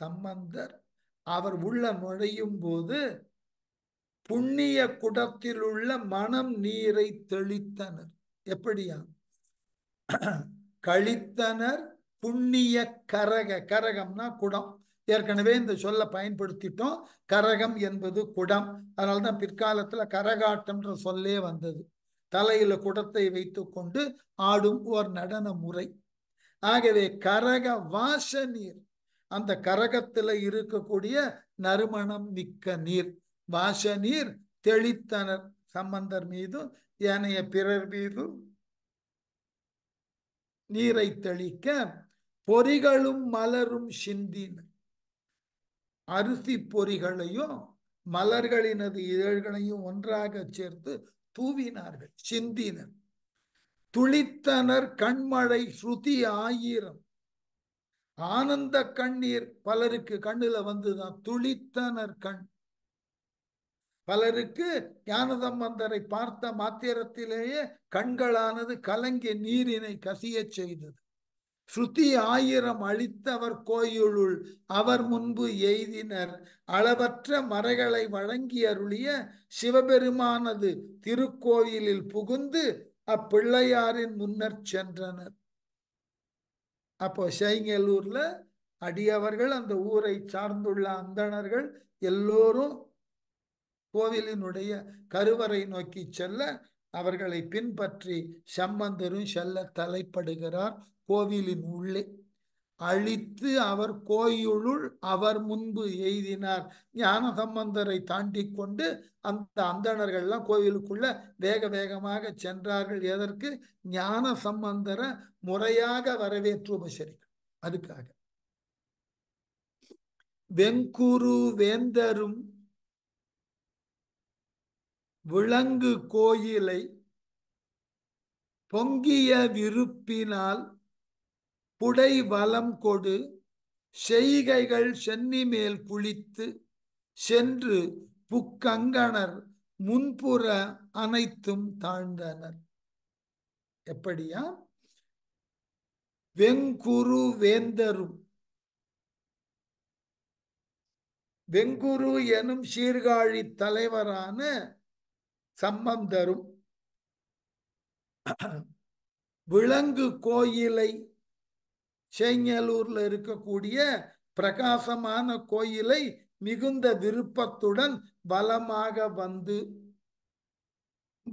சம்பந்தர் அவர் உள்ள நுழையும் போது புண்ணிய குடத்திலுள்ள மனம் நீரை தெளித்தனர் எப்படியா கழித்தனர் புண்ணிய கரக கரகம்னா குடம் ஏற்கனவே இந்த சொல்ல பயன்படுத்திட்டோம் கரகம் என்பது குடம் அதனால்தான் பிற்காலத்துல கரகாட்டம்ன்ற சொல்லே வந்தது தலையில குடத்தை வைத்து கொண்டு ஆடும் ஓர் நடன முறை ஆகவே கரக வாச நீர் அந்த கரகத்துல இருக்கக்கூடிய நறுமணம் மிக்க நீர் வாச நீர் தெளித்தனர் சம்பந்தர் மீதும் ஏனைய பிறர் மீதும் நீரை தெளிக்க பொறிகளும் மலரும் சிந்தின அரிசி பொறிகளையும் மலர்களினது இதழ்களையும் ஒன்றாக சேர்த்து தூவினார்கள் சிந்தினர் துளித்தனர் கண்மழை ஸ்ருதி ஆயிரம் ஆனந்த கண்ணீர் பலருக்கு கண்ணுல வந்துதான் துளித்தனர் கண் பலருக்கு ஞானதம்பந்தரை பார்த்த மாத்திரத்திலேயே கண்களானது கலங்கிய நீரினை கசியச் செய்தது ஸ்ருதி ஆயிரம் அழித்தவர் கோயிலுள் அவர் முன்பு எய்தினர் அளவற்ற மறைகளை வழங்கி அருளிய சிவபெருமானது திருக்கோயிலில் புகுந்து அப்பிள்ளையாரின் முன்னர் சென்றனர் அப்போ சைங்கலூர்ல அடியவர்கள் அந்த ஊரை சார்ந்துள்ள அந்தணர்கள் எல்லோரும் கோவிலினுடைய கருவறை நோக்கி செல்ல அவர்களை பின்பற்றி சம்பந்தரும் செல்ல தலைப்படுகிறார் கோவிலின் உள்ளே அழித்து அவர் கோயிலுள் அவர் முன்பு எய்தினார் ஞான சம்பந்தரை தாண்டி கொண்டு அந்த அந்தணர்கள்லாம் கோவிலுக்குள்ள வேக வேகமாக சென்றார்கள் எதற்கு ஞான சம்பந்தரை முறையாக வரவேற்று உபசரிக்கும் அதுக்காக வெங்குரு வேந்தரும் விளங்கு கோயிலை பொங்கிய விருப்பினால் புடை வலம் கொடு செய்கைகள் சென்னி மேல் குளித்து சென்று புக்கங்கணர் முன்புற அனைத்தும் தாழ்ந்தனர் எப்படியா வெங்குரு வேந்தரும் வெங்குரு எனும் சீர்காழி தலைவரான சம்மம் தரும் விலங்கு கோயிலை சேங்கலூர்ல இருக்கக்கூடிய பிரகாசமான கோயிலை மிகுந்த விருப்பத்துடன் வளமாக வந்து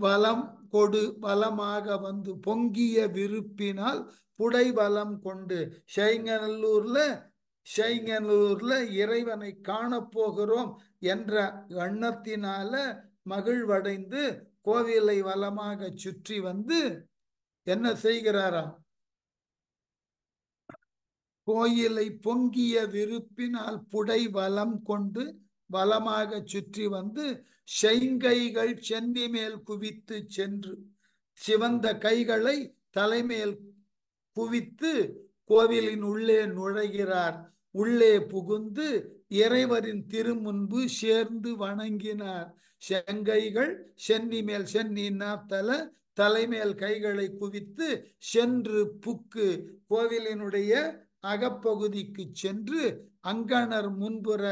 வளம் கொடு வளமாக வந்து பொங்கிய விருப்பினால் புடை வளம் கொண்டு ஷெய்ங்கநல்லூர்ல ஷெய்ங்கநல்லூர்ல இறைவனை காணப்போகிறோம் என்ற எண்ணத்தினால மகிழ்வடைந்து கோவிலை வளமாக சுற்றி வந்து என்ன செய்கிறாராம் கோயிலை பொங்கிய விருப்பினால் புடை வளம் கொண்டு வளமாக சுற்றி வந்து செங்கைகள் செந்தி மேல் குவித்து சென்று சிவந்த கைகளை தலைமேல் குவித்து கோவிலின் உள்ளே நுழைகிறார் உள்ளே புகுந்து இறைவரின் திருமுன்பு சேர்ந்து வணங்கினார் செங்கைகள் சென்னி மேல் சென்னின்னா தலை தலைமேல் கைகளை குவித்து சென்று புக்கு கோவிலினுடைய அகப்பகுதிக்கு சென்று அங்கணர் முன்புற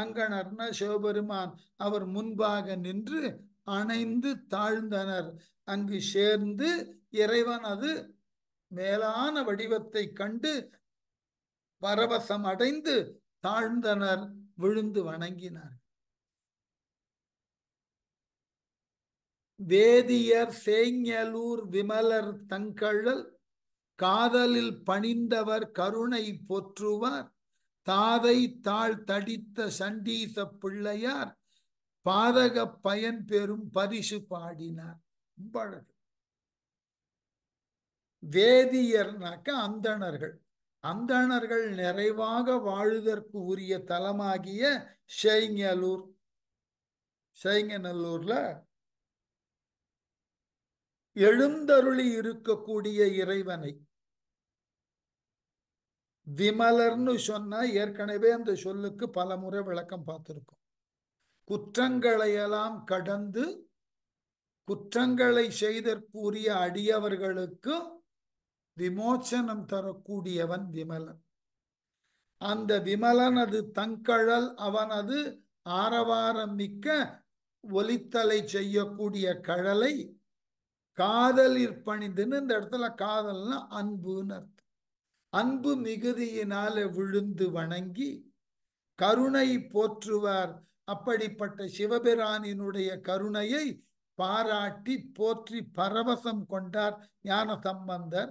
அங்கணர்னா சிவபெருமான் அவர் முன்பாக நின்று அணைந்து தாழ்ந்தனர் அங்கு சேர்ந்து இறைவன் அது மேலான வடிவத்தை கண்டு பரவசம் அடைந்து தாழ்ந்தனர் விழுந்து வணங்கினார்கள் வேதியர் சேங்கலூர் விமலர் தங்கழல் காதலில் பணிந்தவர் கருணை பொற்றுவார் தாதை தாழ் தடித்த சண்டீச பிள்ளையார் பாதக பயன் பெறும் பரிசு பாடினார் அழகு வேதியர்னாக்க அந்தணர்கள் அந்தணர்கள் நிறைவாக வாழுதற்கு உரிய தலமாகிய சேங்கலூர் சேங்கநல்லூர்ல எழுந்தருளி இருக்கக்கூடிய இறைவனை விமலர்னு சொன்னா ஏற்கனவே அந்த சொல்லுக்கு பல முறை விளக்கம் பார்த்திருக்கோம் குற்றங்களையெல்லாம் கடந்து குற்றங்களை செய்தற்குரிய அடியவர்களுக்கு விமோச்சனம் தரக்கூடியவன் விமலன் அந்த விமலனது தங்கழல் அவனது ஆரவாரம் மிக்க ஒலித்தலை செய்யக்கூடிய கழலை காதல் பணிந்துன்னு இந்த இடத்துல காதல்னா அன்புன்னு அர்த்தம் அன்பு மிகுதியினால விழுந்து வணங்கி கருணை போற்றுவார் அப்படிப்பட்ட சிவபிரானினுடைய கருணையை பாராட்டி போற்றி பரவசம் கொண்டார் ஞான சம்பந்தர்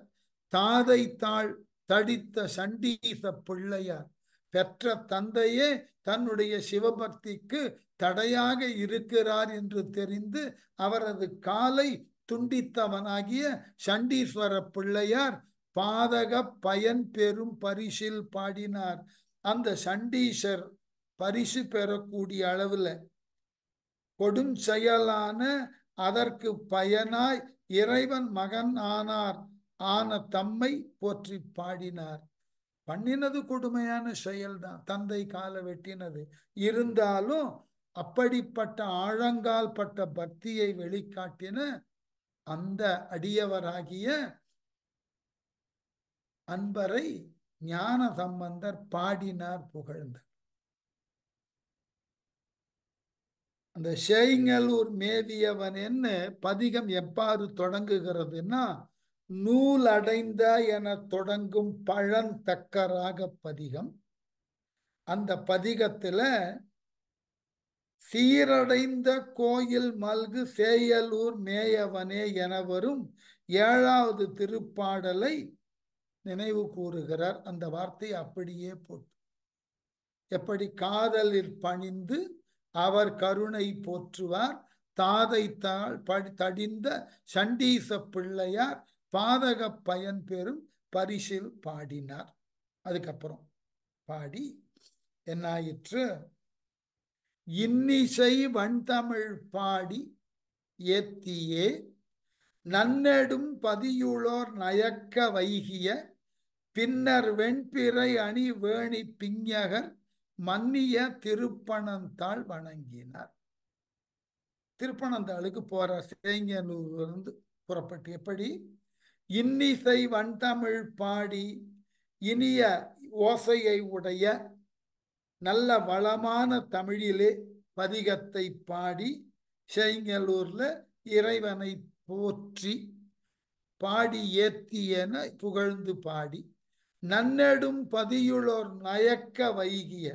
தாதை தாள் தடித்த சண்டீச பிள்ளையார் பெற்ற தந்தையே தன்னுடைய சிவபக்திக்கு தடையாக இருக்கிறார் என்று தெரிந்து அவரது காலை துண்டித்தவனாகிய சண்டீஸ்வர பிள்ளையார் பாதக பயன் பெறும் பரிசில் பாடினார் அந்த சண்டீசர் பரிசு பெறக்கூடிய அளவுல கொடும் செயலான அதற்கு பயனாய் இறைவன் மகன் ஆனார் ஆன தம்மை போற்றி பாடினார் பண்ணினது கொடுமையான செயல்தான் தந்தை கால வெட்டினது இருந்தாலும் அப்படிப்பட்ட ஆழங்கால் பட்ட பக்தியை வெளிக்காட்டின அந்த அடியவராகிய அன்பரை ஞான சம்பந்தர் பாடினார் புகழ்ந்த அந்த ஷேங்கலூர் மேவியவன் என்ன பதிகம் எவ்வாறு தொடங்குகிறதுன்னா நூல் அடைந்த என தொடங்கும் பழந்தக்கராக பதிகம் அந்த பதிகத்துல சீரடைந்த கோயில் மல்கு சேயலூர் மேயவனே என வரும் ஏழாவது திருப்பாடலை நினைவு கூறுகிறார் அந்த வார்த்தை அப்படியே போட்டு எப்படி காதலில் பணிந்து அவர் கருணை போற்றுவார் தாதை தடிந்த சண்டீச பிள்ளையார் பாதக பயன் பெறும் பரிசில் பாடினார் அதுக்கப்புறம் பாடி என்னாயிற்று இன்னிசை வண்தமிழ் பாடி ஏத்தியே நன்னெடும் பதியுளோர் நயக்க வைகிய பின்னர் வெண்பிறை அணி வேணி பிஞகர் மன்னிய திருப்பணந்தாள் வணங்கினார் திருப்பணந்தாளுக்கு போறார் இருந்து புறப்பட்டு எப்படி இன்னிசை வண்தமிழ் பாடி இனிய ஓசையை உடைய நல்ல வளமான தமிழிலே பதிகத்தை பாடி செய்யலூர்ல இறைவனை போற்றி பாடி ஏத்தி என புகழ்ந்து பாடி நன்னெடும் பதியுளோர் நயக்க வைகிய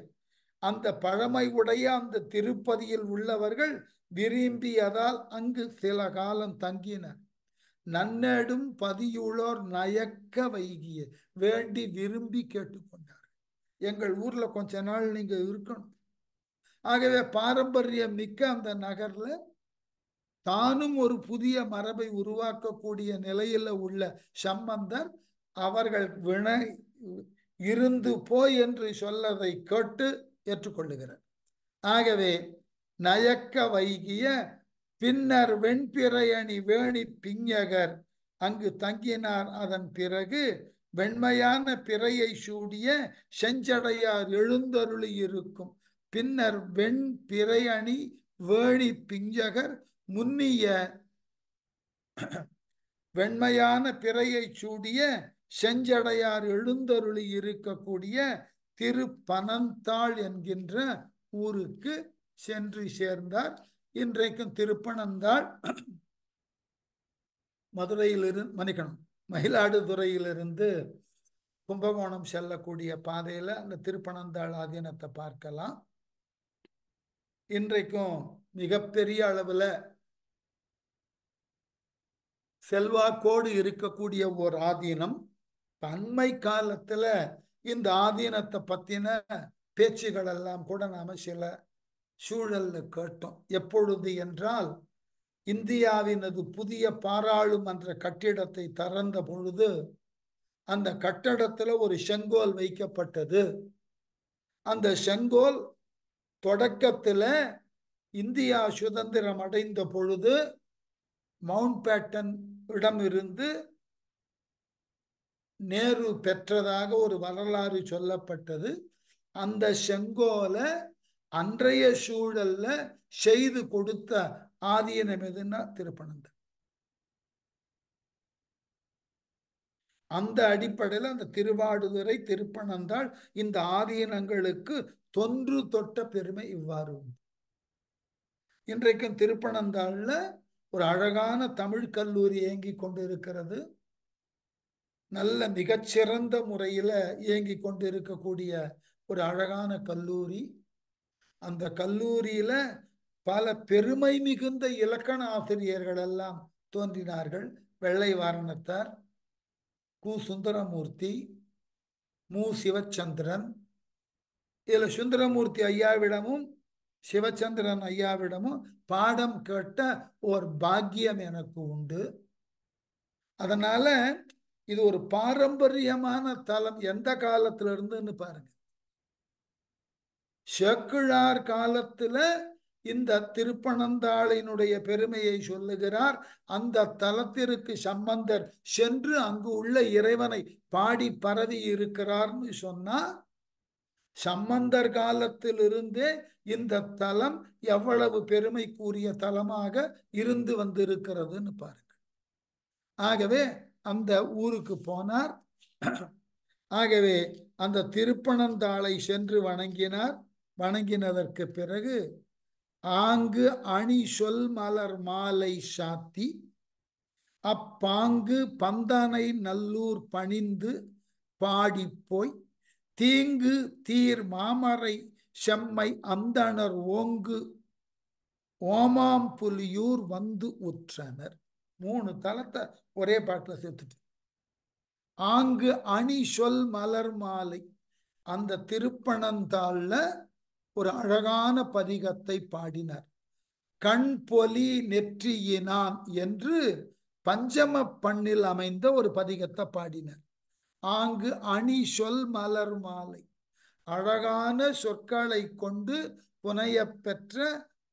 அந்த பழமை உடைய அந்த திருப்பதியில் உள்ளவர்கள் விரும்பியதால் அங்கு சில காலம் தங்கினர் நன்னெடும் பதியுளோர் நயக்க வைகிய வேண்டி விரும்பி கேட்டுக்கொண்டார் எங்கள் ஊரில் கொஞ்ச நாள் நீங்கள் இருக்கணும் ஆகவே பாரம்பரியம் மிக்க அந்த நகரில் தானும் ஒரு புதிய மரபை உருவாக்கக்கூடிய நிலையில் உள்ள சம்பந்தர் அவர்கள் வினை இருந்து போய் என்று சொல்லதை கேட்டு ஏற்றுக்கொள்ளுகிறார் ஆகவே நயக்க வைகிய பின்னர் வெண்பிறையணி வேணி பிஞகர் அங்கு தங்கினார் அதன் பிறகு வெண்மையான பிறையை சூடிய செஞ்சடையார் எழுந்தருளி இருக்கும் பின்னர் வெண் பிறையணி வேணி பிஞ்சகர் முன்னிய வெண்மையான பிறையை சூடிய செஞ்சடையார் எழுந்தருளி இருக்கக்கூடிய திரு பனந்தாள் என்கின்ற ஊருக்கு சென்று சேர்ந்தார் இன்றைக்கும் திருப்பனந்தாள் இருந்து மணிக்கணும் மயிலாடுதுறையிலிருந்து கும்பகோணம் செல்லக்கூடிய பாதையில் அந்த திருப்பனந்தாள் ஆதீனத்தை பார்க்கலாம் இன்றைக்கும் மிகப்பெரிய அளவில் செல்வாக்கோடு இருக்கக்கூடிய ஓர் ஆதீனம் பன்மை காலத்தில் இந்த ஆதீனத்தை பற்றின பேச்சுகள் எல்லாம் கூட நாம் சில சூழல்ல கேட்டோம் எப்பொழுது என்றால் இந்தியாவினது புதிய பாராளுமன்ற கட்டிடத்தை திறந்த பொழுது அந்த கட்டடத்தில் ஒரு செங்கோல் வைக்கப்பட்டது அந்த செங்கோல் தொடக்கத்தில் இந்தியா சுதந்திரம் அடைந்த பொழுது மவுண்ட் பேட்டன் இடமிருந்து நேரு பெற்றதாக ஒரு வரலாறு சொல்லப்பட்டது அந்த செங்கோலை அன்றைய சூழல்ல செய்து கொடுத்த ஆதியனம் எதுன்னா திருப்பணந்தன் அந்த அடிப்படையில் அந்த திருவாடுதுறை திருப்பனந்தாள் இந்த ஆதீனங்களுக்கு தொன்று தொட்ட பெருமை இவ்வாறு உண்டு இன்றைக்கும் திருப்பணந்தாள்ல ஒரு அழகான தமிழ் கல்லூரி இயங்கி கொண்டு இருக்கிறது நல்ல மிகச்சிறந்த முறையில் இயங்கி கொண்டு இருக்கக்கூடிய ஒரு அழகான கல்லூரி அந்த கல்லூரியில பல பெருமை மிகுந்த இலக்கண ஆசிரியர்கள் எல்லாம் தோன்றினார்கள் வெள்ளை வாரணத்தார் கு சுந்தரமூர்த்தி மு சிவச்சந்திரன் இதில் சுந்தரமூர்த்தி ஐயாவிடமும் சிவச்சந்திரன் ஐயாவிடமும் பாடம் கேட்ட ஒரு பாக்கியம் எனக்கு உண்டு அதனால இது ஒரு பாரம்பரியமான தலம் எந்த காலத்திலிருந்துன்னு இருந்துன்னு பாருங்க செக்குழார் காலத்துல இந்த திருப்பணந்தாளினுடைய பெருமையை சொல்லுகிறார் அந்த தலத்திற்கு சம்பந்தர் சென்று அங்கு உள்ள இறைவனை பாடி பரவி இருக்கிறார்னு சொன்னா சம்பந்தர் காலத்திலிருந்தே இந்த தலம் எவ்வளவு பெருமைக்குரிய தலமாக இருந்து வந்திருக்கிறதுன்னு பாருங்க ஆகவே அந்த ஊருக்கு போனார் ஆகவே அந்த திருப்பணந்தாளை சென்று வணங்கினார் வணங்கினதற்கு பிறகு ஆங்கு அணி சொல் மலர் மாலை சாத்தி அப்பாங்கு பந்தனை நல்லூர் பணிந்து பாடிப்போய் தீங்கு தீர் மாமரை செம்மை அந்தனர் ஓங்கு ஓமாம் புலியூர் வந்து உற்றனர் மூணு தளத்தை ஒரே பாட்டில் சேர்த்துட்டு ஆங்கு அணி சொல் மலர் மாலை அந்த திருப்பணந்தாளில் ஒரு அழகான பதிகத்தை பாடினார் கண் பொலி நெற்றியினான் என்று பஞ்சம பண்ணில் அமைந்த ஒரு பதிகத்தை பாடினார் ஆங்கு அணி சொல் மலர் மாலை அழகான சொற்களை கொண்டு புனைய பெற்ற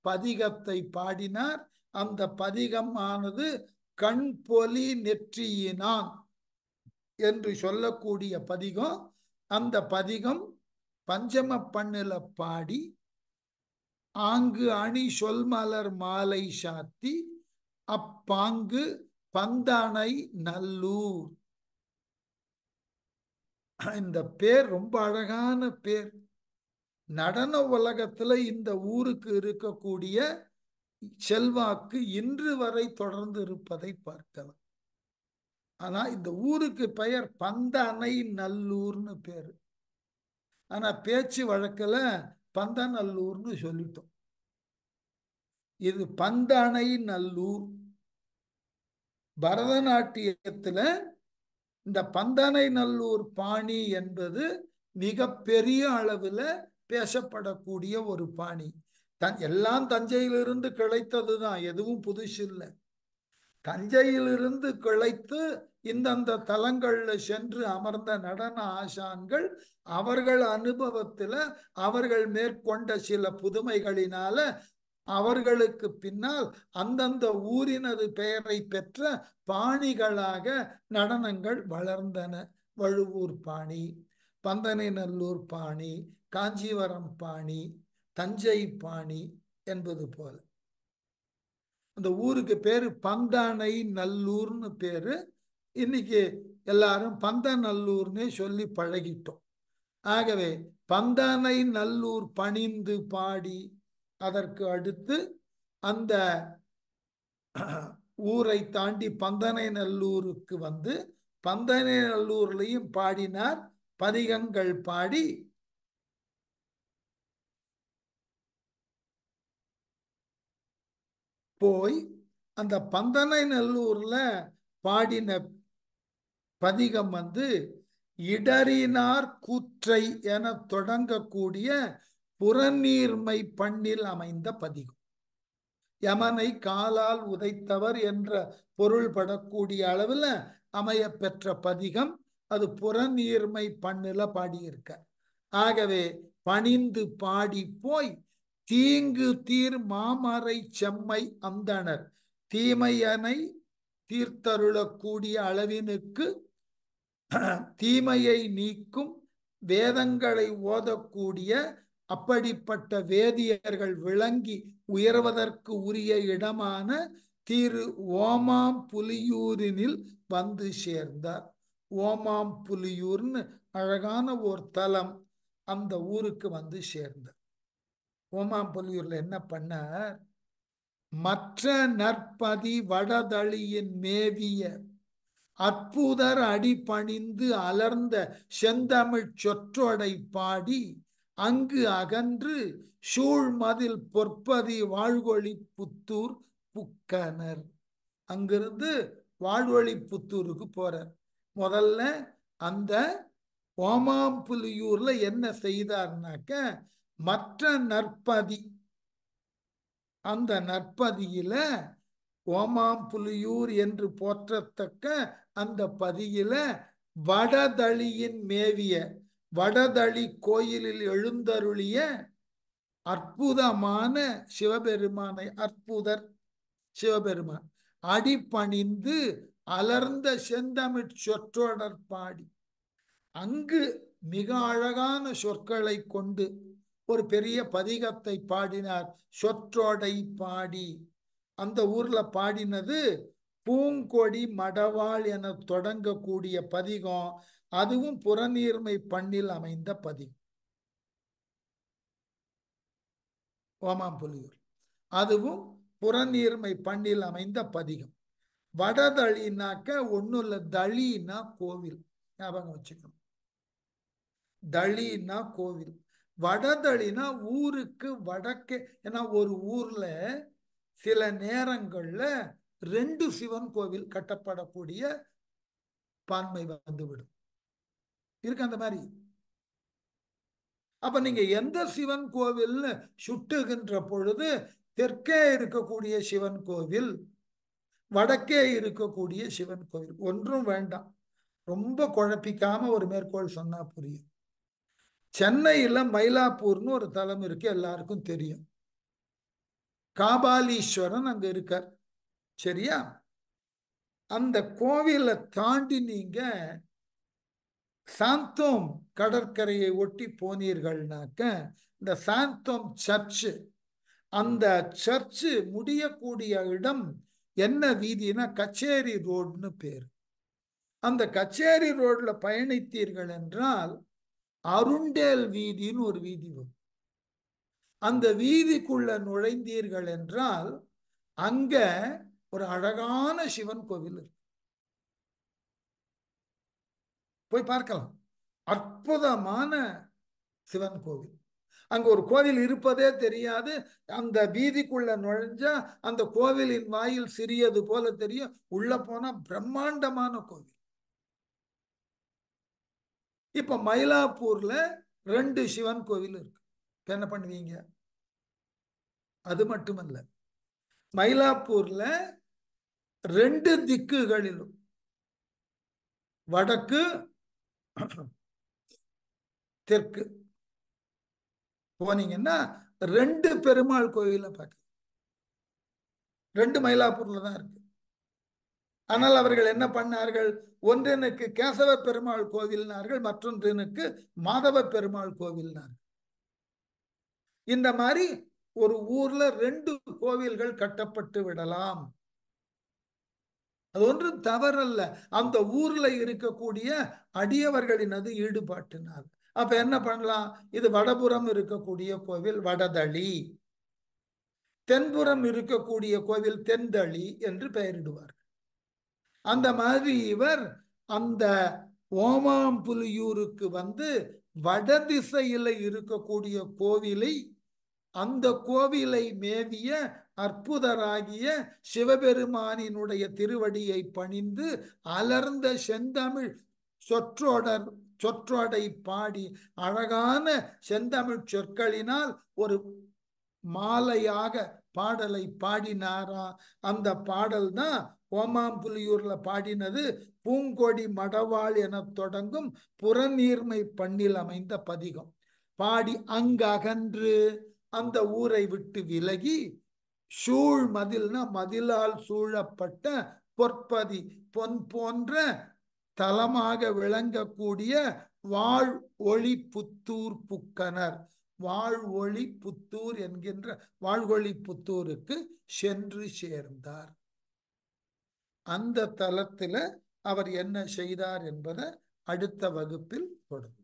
பதிகத்தை பாடினார் அந்த பதிகம் ஆனது கண் பொலி நெற்றியினான் என்று சொல்லக்கூடிய பதிகம் அந்த பதிகம் பஞ்சம பண்ணுல பாடி ஆங்கு அணி சொல்மலர் மாலை சாத்தி அப்பாங்கு பந்தானை நல்லூர் இந்த பேர் ரொம்ப அழகான பேர் நடன உலகத்துல இந்த ஊருக்கு இருக்கக்கூடிய செல்வாக்கு இன்று வரை தொடர்ந்து இருப்பதை பார்க்கலாம் ஆனா இந்த ஊருக்கு பெயர் பந்தானை நல்லூர்னு பேரு ஆனால் பேச்சு வழக்கில் பந்தநல்லூர்னு சொல்லிட்டோம் இது பந்தனை நல்லூர் பரதநாட்டியத்தில் இந்த பந்தனை நல்லூர் பாணி என்பது மிக பெரிய அளவில் பேசப்படக்கூடிய ஒரு பாணி தன் எல்லாம் தஞ்சையிலிருந்து கிடைத்தது தான் எதுவும் புதுசு இல்லை தஞ்சையிலிருந்து கிளைத்து இந்தந்த தலங்கள்ல சென்று அமர்ந்த நடன ஆசான்கள் அவர்கள் அனுபவத்துல அவர்கள் மேற்கொண்ட சில புதுமைகளினால அவர்களுக்கு பின்னால் அந்தந்த ஊரினது பெயரை பெற்ற பாணிகளாக நடனங்கள் வளர்ந்தன வழுவூர் பாணி பந்தனைநல்லூர் பாணி காஞ்சிவரம் பாணி தஞ்சை பாணி என்பது போல அந்த ஊருக்கு பேர் பந்தானை நல்லூர்னு பேர் இன்னைக்கு எல்லாரும் பந்தநல்லூர்னே சொல்லி பழகிட்டோம் ஆகவே பந்தானை நல்லூர் பணிந்து பாடி அதற்கு அடுத்து அந்த ஊரை தாண்டி பந்தனை நல்லூருக்கு வந்து பந்தனை நல்லூர்லையும் பாடினார் பதிகங்கள் பாடி போய் அந்த பந்தனை நல்லூர்ல பாடின பதிகம் வந்து இடறினார் கூற்றை என தொடங்கக்கூடிய புறநீர்மை பண்ணில் அமைந்த பதிகம் யமனை காலால் உதைத்தவர் என்ற பொருள் படக்கூடிய அளவில் அமைய பெற்ற பதிகம் அது புறநீர்மை பண்ணில பாடியிருக்க ஆகவே பணிந்து பாடி போய் தீங்கு தீர் மாமரை செம்மை அந்தனர் தீமையனை தீர்த்தருளக்கூடிய அளவினுக்கு தீமையை நீக்கும் வேதங்களை ஓதக்கூடிய அப்படிப்பட்ட வேதியர்கள் விளங்கி உயர்வதற்கு உரிய இடமான திரு ஓமாம் புலியூரினில் வந்து சேர்ந்தார் ஓமாம் புலியூர்னு அழகான ஒரு தலம் அந்த ஊருக்கு வந்து சேர்ந்தார் ஓமாம்பொலியூர்ல என்ன பண்ணார் மற்ற நற்பதி வடதளியின் மேவிய அற்புதர் அடிபணிந்து அலர்ந்த செந்தமிழ் சொற்றொடை பாடி அங்கு அகன்று சூழ்மதில் பொற்பதி வாழ்வொளி புத்தூர் புக்கனர் அங்கிருந்து வாழ்வொளி புத்தூருக்கு போறார் முதல்ல அந்த ஓமாம்புலியூர்ல என்ன செய்தார்னாக்க மற்ற நற்பதி அந்த நற்பதியில ஓமாம் புலியூர் என்று போற்றத்தக்க அந்த பதியில வடதளியின் மேவிய வடதளி கோயிலில் எழுந்தருளிய அற்புதமான சிவபெருமானை அற்புதர் சிவபெருமான் அடிப்பணிந்து அலர்ந்த செந்தமிழ் சொற்றொடர் பாடி அங்கு மிக அழகான சொற்களை கொண்டு ஒரு பெரிய பதிகத்தை பாடினார் சொற்றோடை பாடி அந்த ஊர்ல பாடினது பூங்கொடி மடவாள் என தொடங்கக்கூடிய பதிகம் அதுவும் புறநீர்மை பண்ணில் அமைந்த பதிகம் ஓமாம் புலியூர் அதுவும் புறநீர்மை பண்ணில் அமைந்த பதிகம் வடதளினாக்க ஒன்றும் இல்லை தளினா கோவில் ஞாபகம் வச்சுக்கணும் தளினா கோவில் வடதளினா ஊருக்கு வடக்கே ஏன்னா ஒரு ஊர்ல சில நேரங்கள்ல ரெண்டு சிவன் கோவில் கட்டப்படக்கூடிய பான்மை வந்துவிடும் இருக்கு அந்த மாதிரி அப்ப நீங்க எந்த சிவன் கோவில்னு சுட்டுகின்ற பொழுது தெற்கே இருக்கக்கூடிய சிவன் கோவில் வடக்கே இருக்கக்கூடிய சிவன் கோவில் ஒன்றும் வேண்டாம் ரொம்ப குழப்பிக்காம ஒரு மேற்கோள் சொன்னா புரியும் சென்னையில் மயிலாப்பூர்னு ஒரு தலம் இருக்கு எல்லாருக்கும் தெரியும் காபாலீஸ்வரன் அங்க இருக்கார் சரியா அந்த கோவிலை தாண்டி நீங்க சாந்தோம் கடற்கரையை ஒட்டி போனீர்கள்னாக்க இந்த சாந்தோம் சர்ச்சு அந்த சர்ச்சு முடியக்கூடிய இடம் என்ன வீதினா கச்சேரி ரோடுன்னு பேர் அந்த கச்சேரி ரோட்ல பயணித்தீர்கள் என்றால் அருண்டேல் வீதின்னு ஒரு வீதி வரும் அந்த வீதிக்குள்ள நுழைந்தீர்கள் என்றால் அங்க ஒரு அழகான சிவன் கோவில் இருக்கு போய் பார்க்கலாம் அற்புதமான சிவன் கோவில் அங்க ஒரு கோவில் இருப்பதே தெரியாது அந்த வீதிக்குள்ள நுழைஞ்சா அந்த கோவிலின் வாயில் சிறியது போல தெரியும் உள்ள போனா பிரம்மாண்டமான கோவில் இப்போ மயிலாப்பூரில் ரெண்டு சிவன் கோவில் இருக்கு என்ன பண்ணுவீங்க அது மட்டுமல்ல மயிலாப்பூரில் ரெண்டு திக்குகளிலும் வடக்கு தெற்கு போனீங்கன்னா ரெண்டு பெருமாள் கோவிலை பார்க்க ரெண்டு மயிலாப்பூர்ல தான் இருக்கு ஆனால் அவர்கள் என்ன பண்ணார்கள் ஒன்றினுக்கு கேசவ பெருமாள் கோவில்னார்கள் மற்றொன்றினுக்கு மாதவ பெருமாள் கோவில்னார்கள் இந்த மாதிரி ஒரு ஊர்ல ரெண்டு கோவில்கள் கட்டப்பட்டு விடலாம் அது ஒன்றும் தவறல்ல அந்த ஊர்ல இருக்கக்கூடிய அடியவர்களினது ஈடுபாட்டினார் அப்ப என்ன பண்ணலாம் இது வடபுறம் இருக்கக்கூடிய கோவில் வடதளி தென்புறம் இருக்கக்கூடிய கோவில் தென்தளி என்று பெயரிடுவார் அந்த மாதிரி இவர் அந்த ஓமாம்புலியூருக்கு வந்து வடதிசையில இருக்கக்கூடிய கோவிலை அந்த கோவிலை மேவிய அற்புதராகிய சிவபெருமானினுடைய திருவடியை பணிந்து அலர்ந்த செந்தமிழ் சொற்றொடர் சொற்றொடை பாடி அழகான செந்தமிழ் சொற்களினால் ஒரு மாலையாக பாடலை பாடினாரா அந்த பாடல் தான் ஓமாம்புலியூர்ல பாடினது பூங்கொடி மடவாள் என தொடங்கும் புறநீர்மை பண்ணில் அமைந்த பதிகம் பாடி அங்ககன்று அந்த ஊரை விட்டு விலகி சூழ் மதில்னா மதிலால் சூழப்பட்ட பொற்பதி பொன் போன்ற தலமாக விளங்கக்கூடிய வாழ் ஒளி புத்தூர் புக்கனர் ஒளி புத்தூர் என்கின்ற வாழ்வொளி புத்தூருக்கு சென்று சேர்ந்தார் அந்த தளத்தில் அவர் என்ன செய்தார் என்பதை அடுத்த வகுப்பில் தொடரும்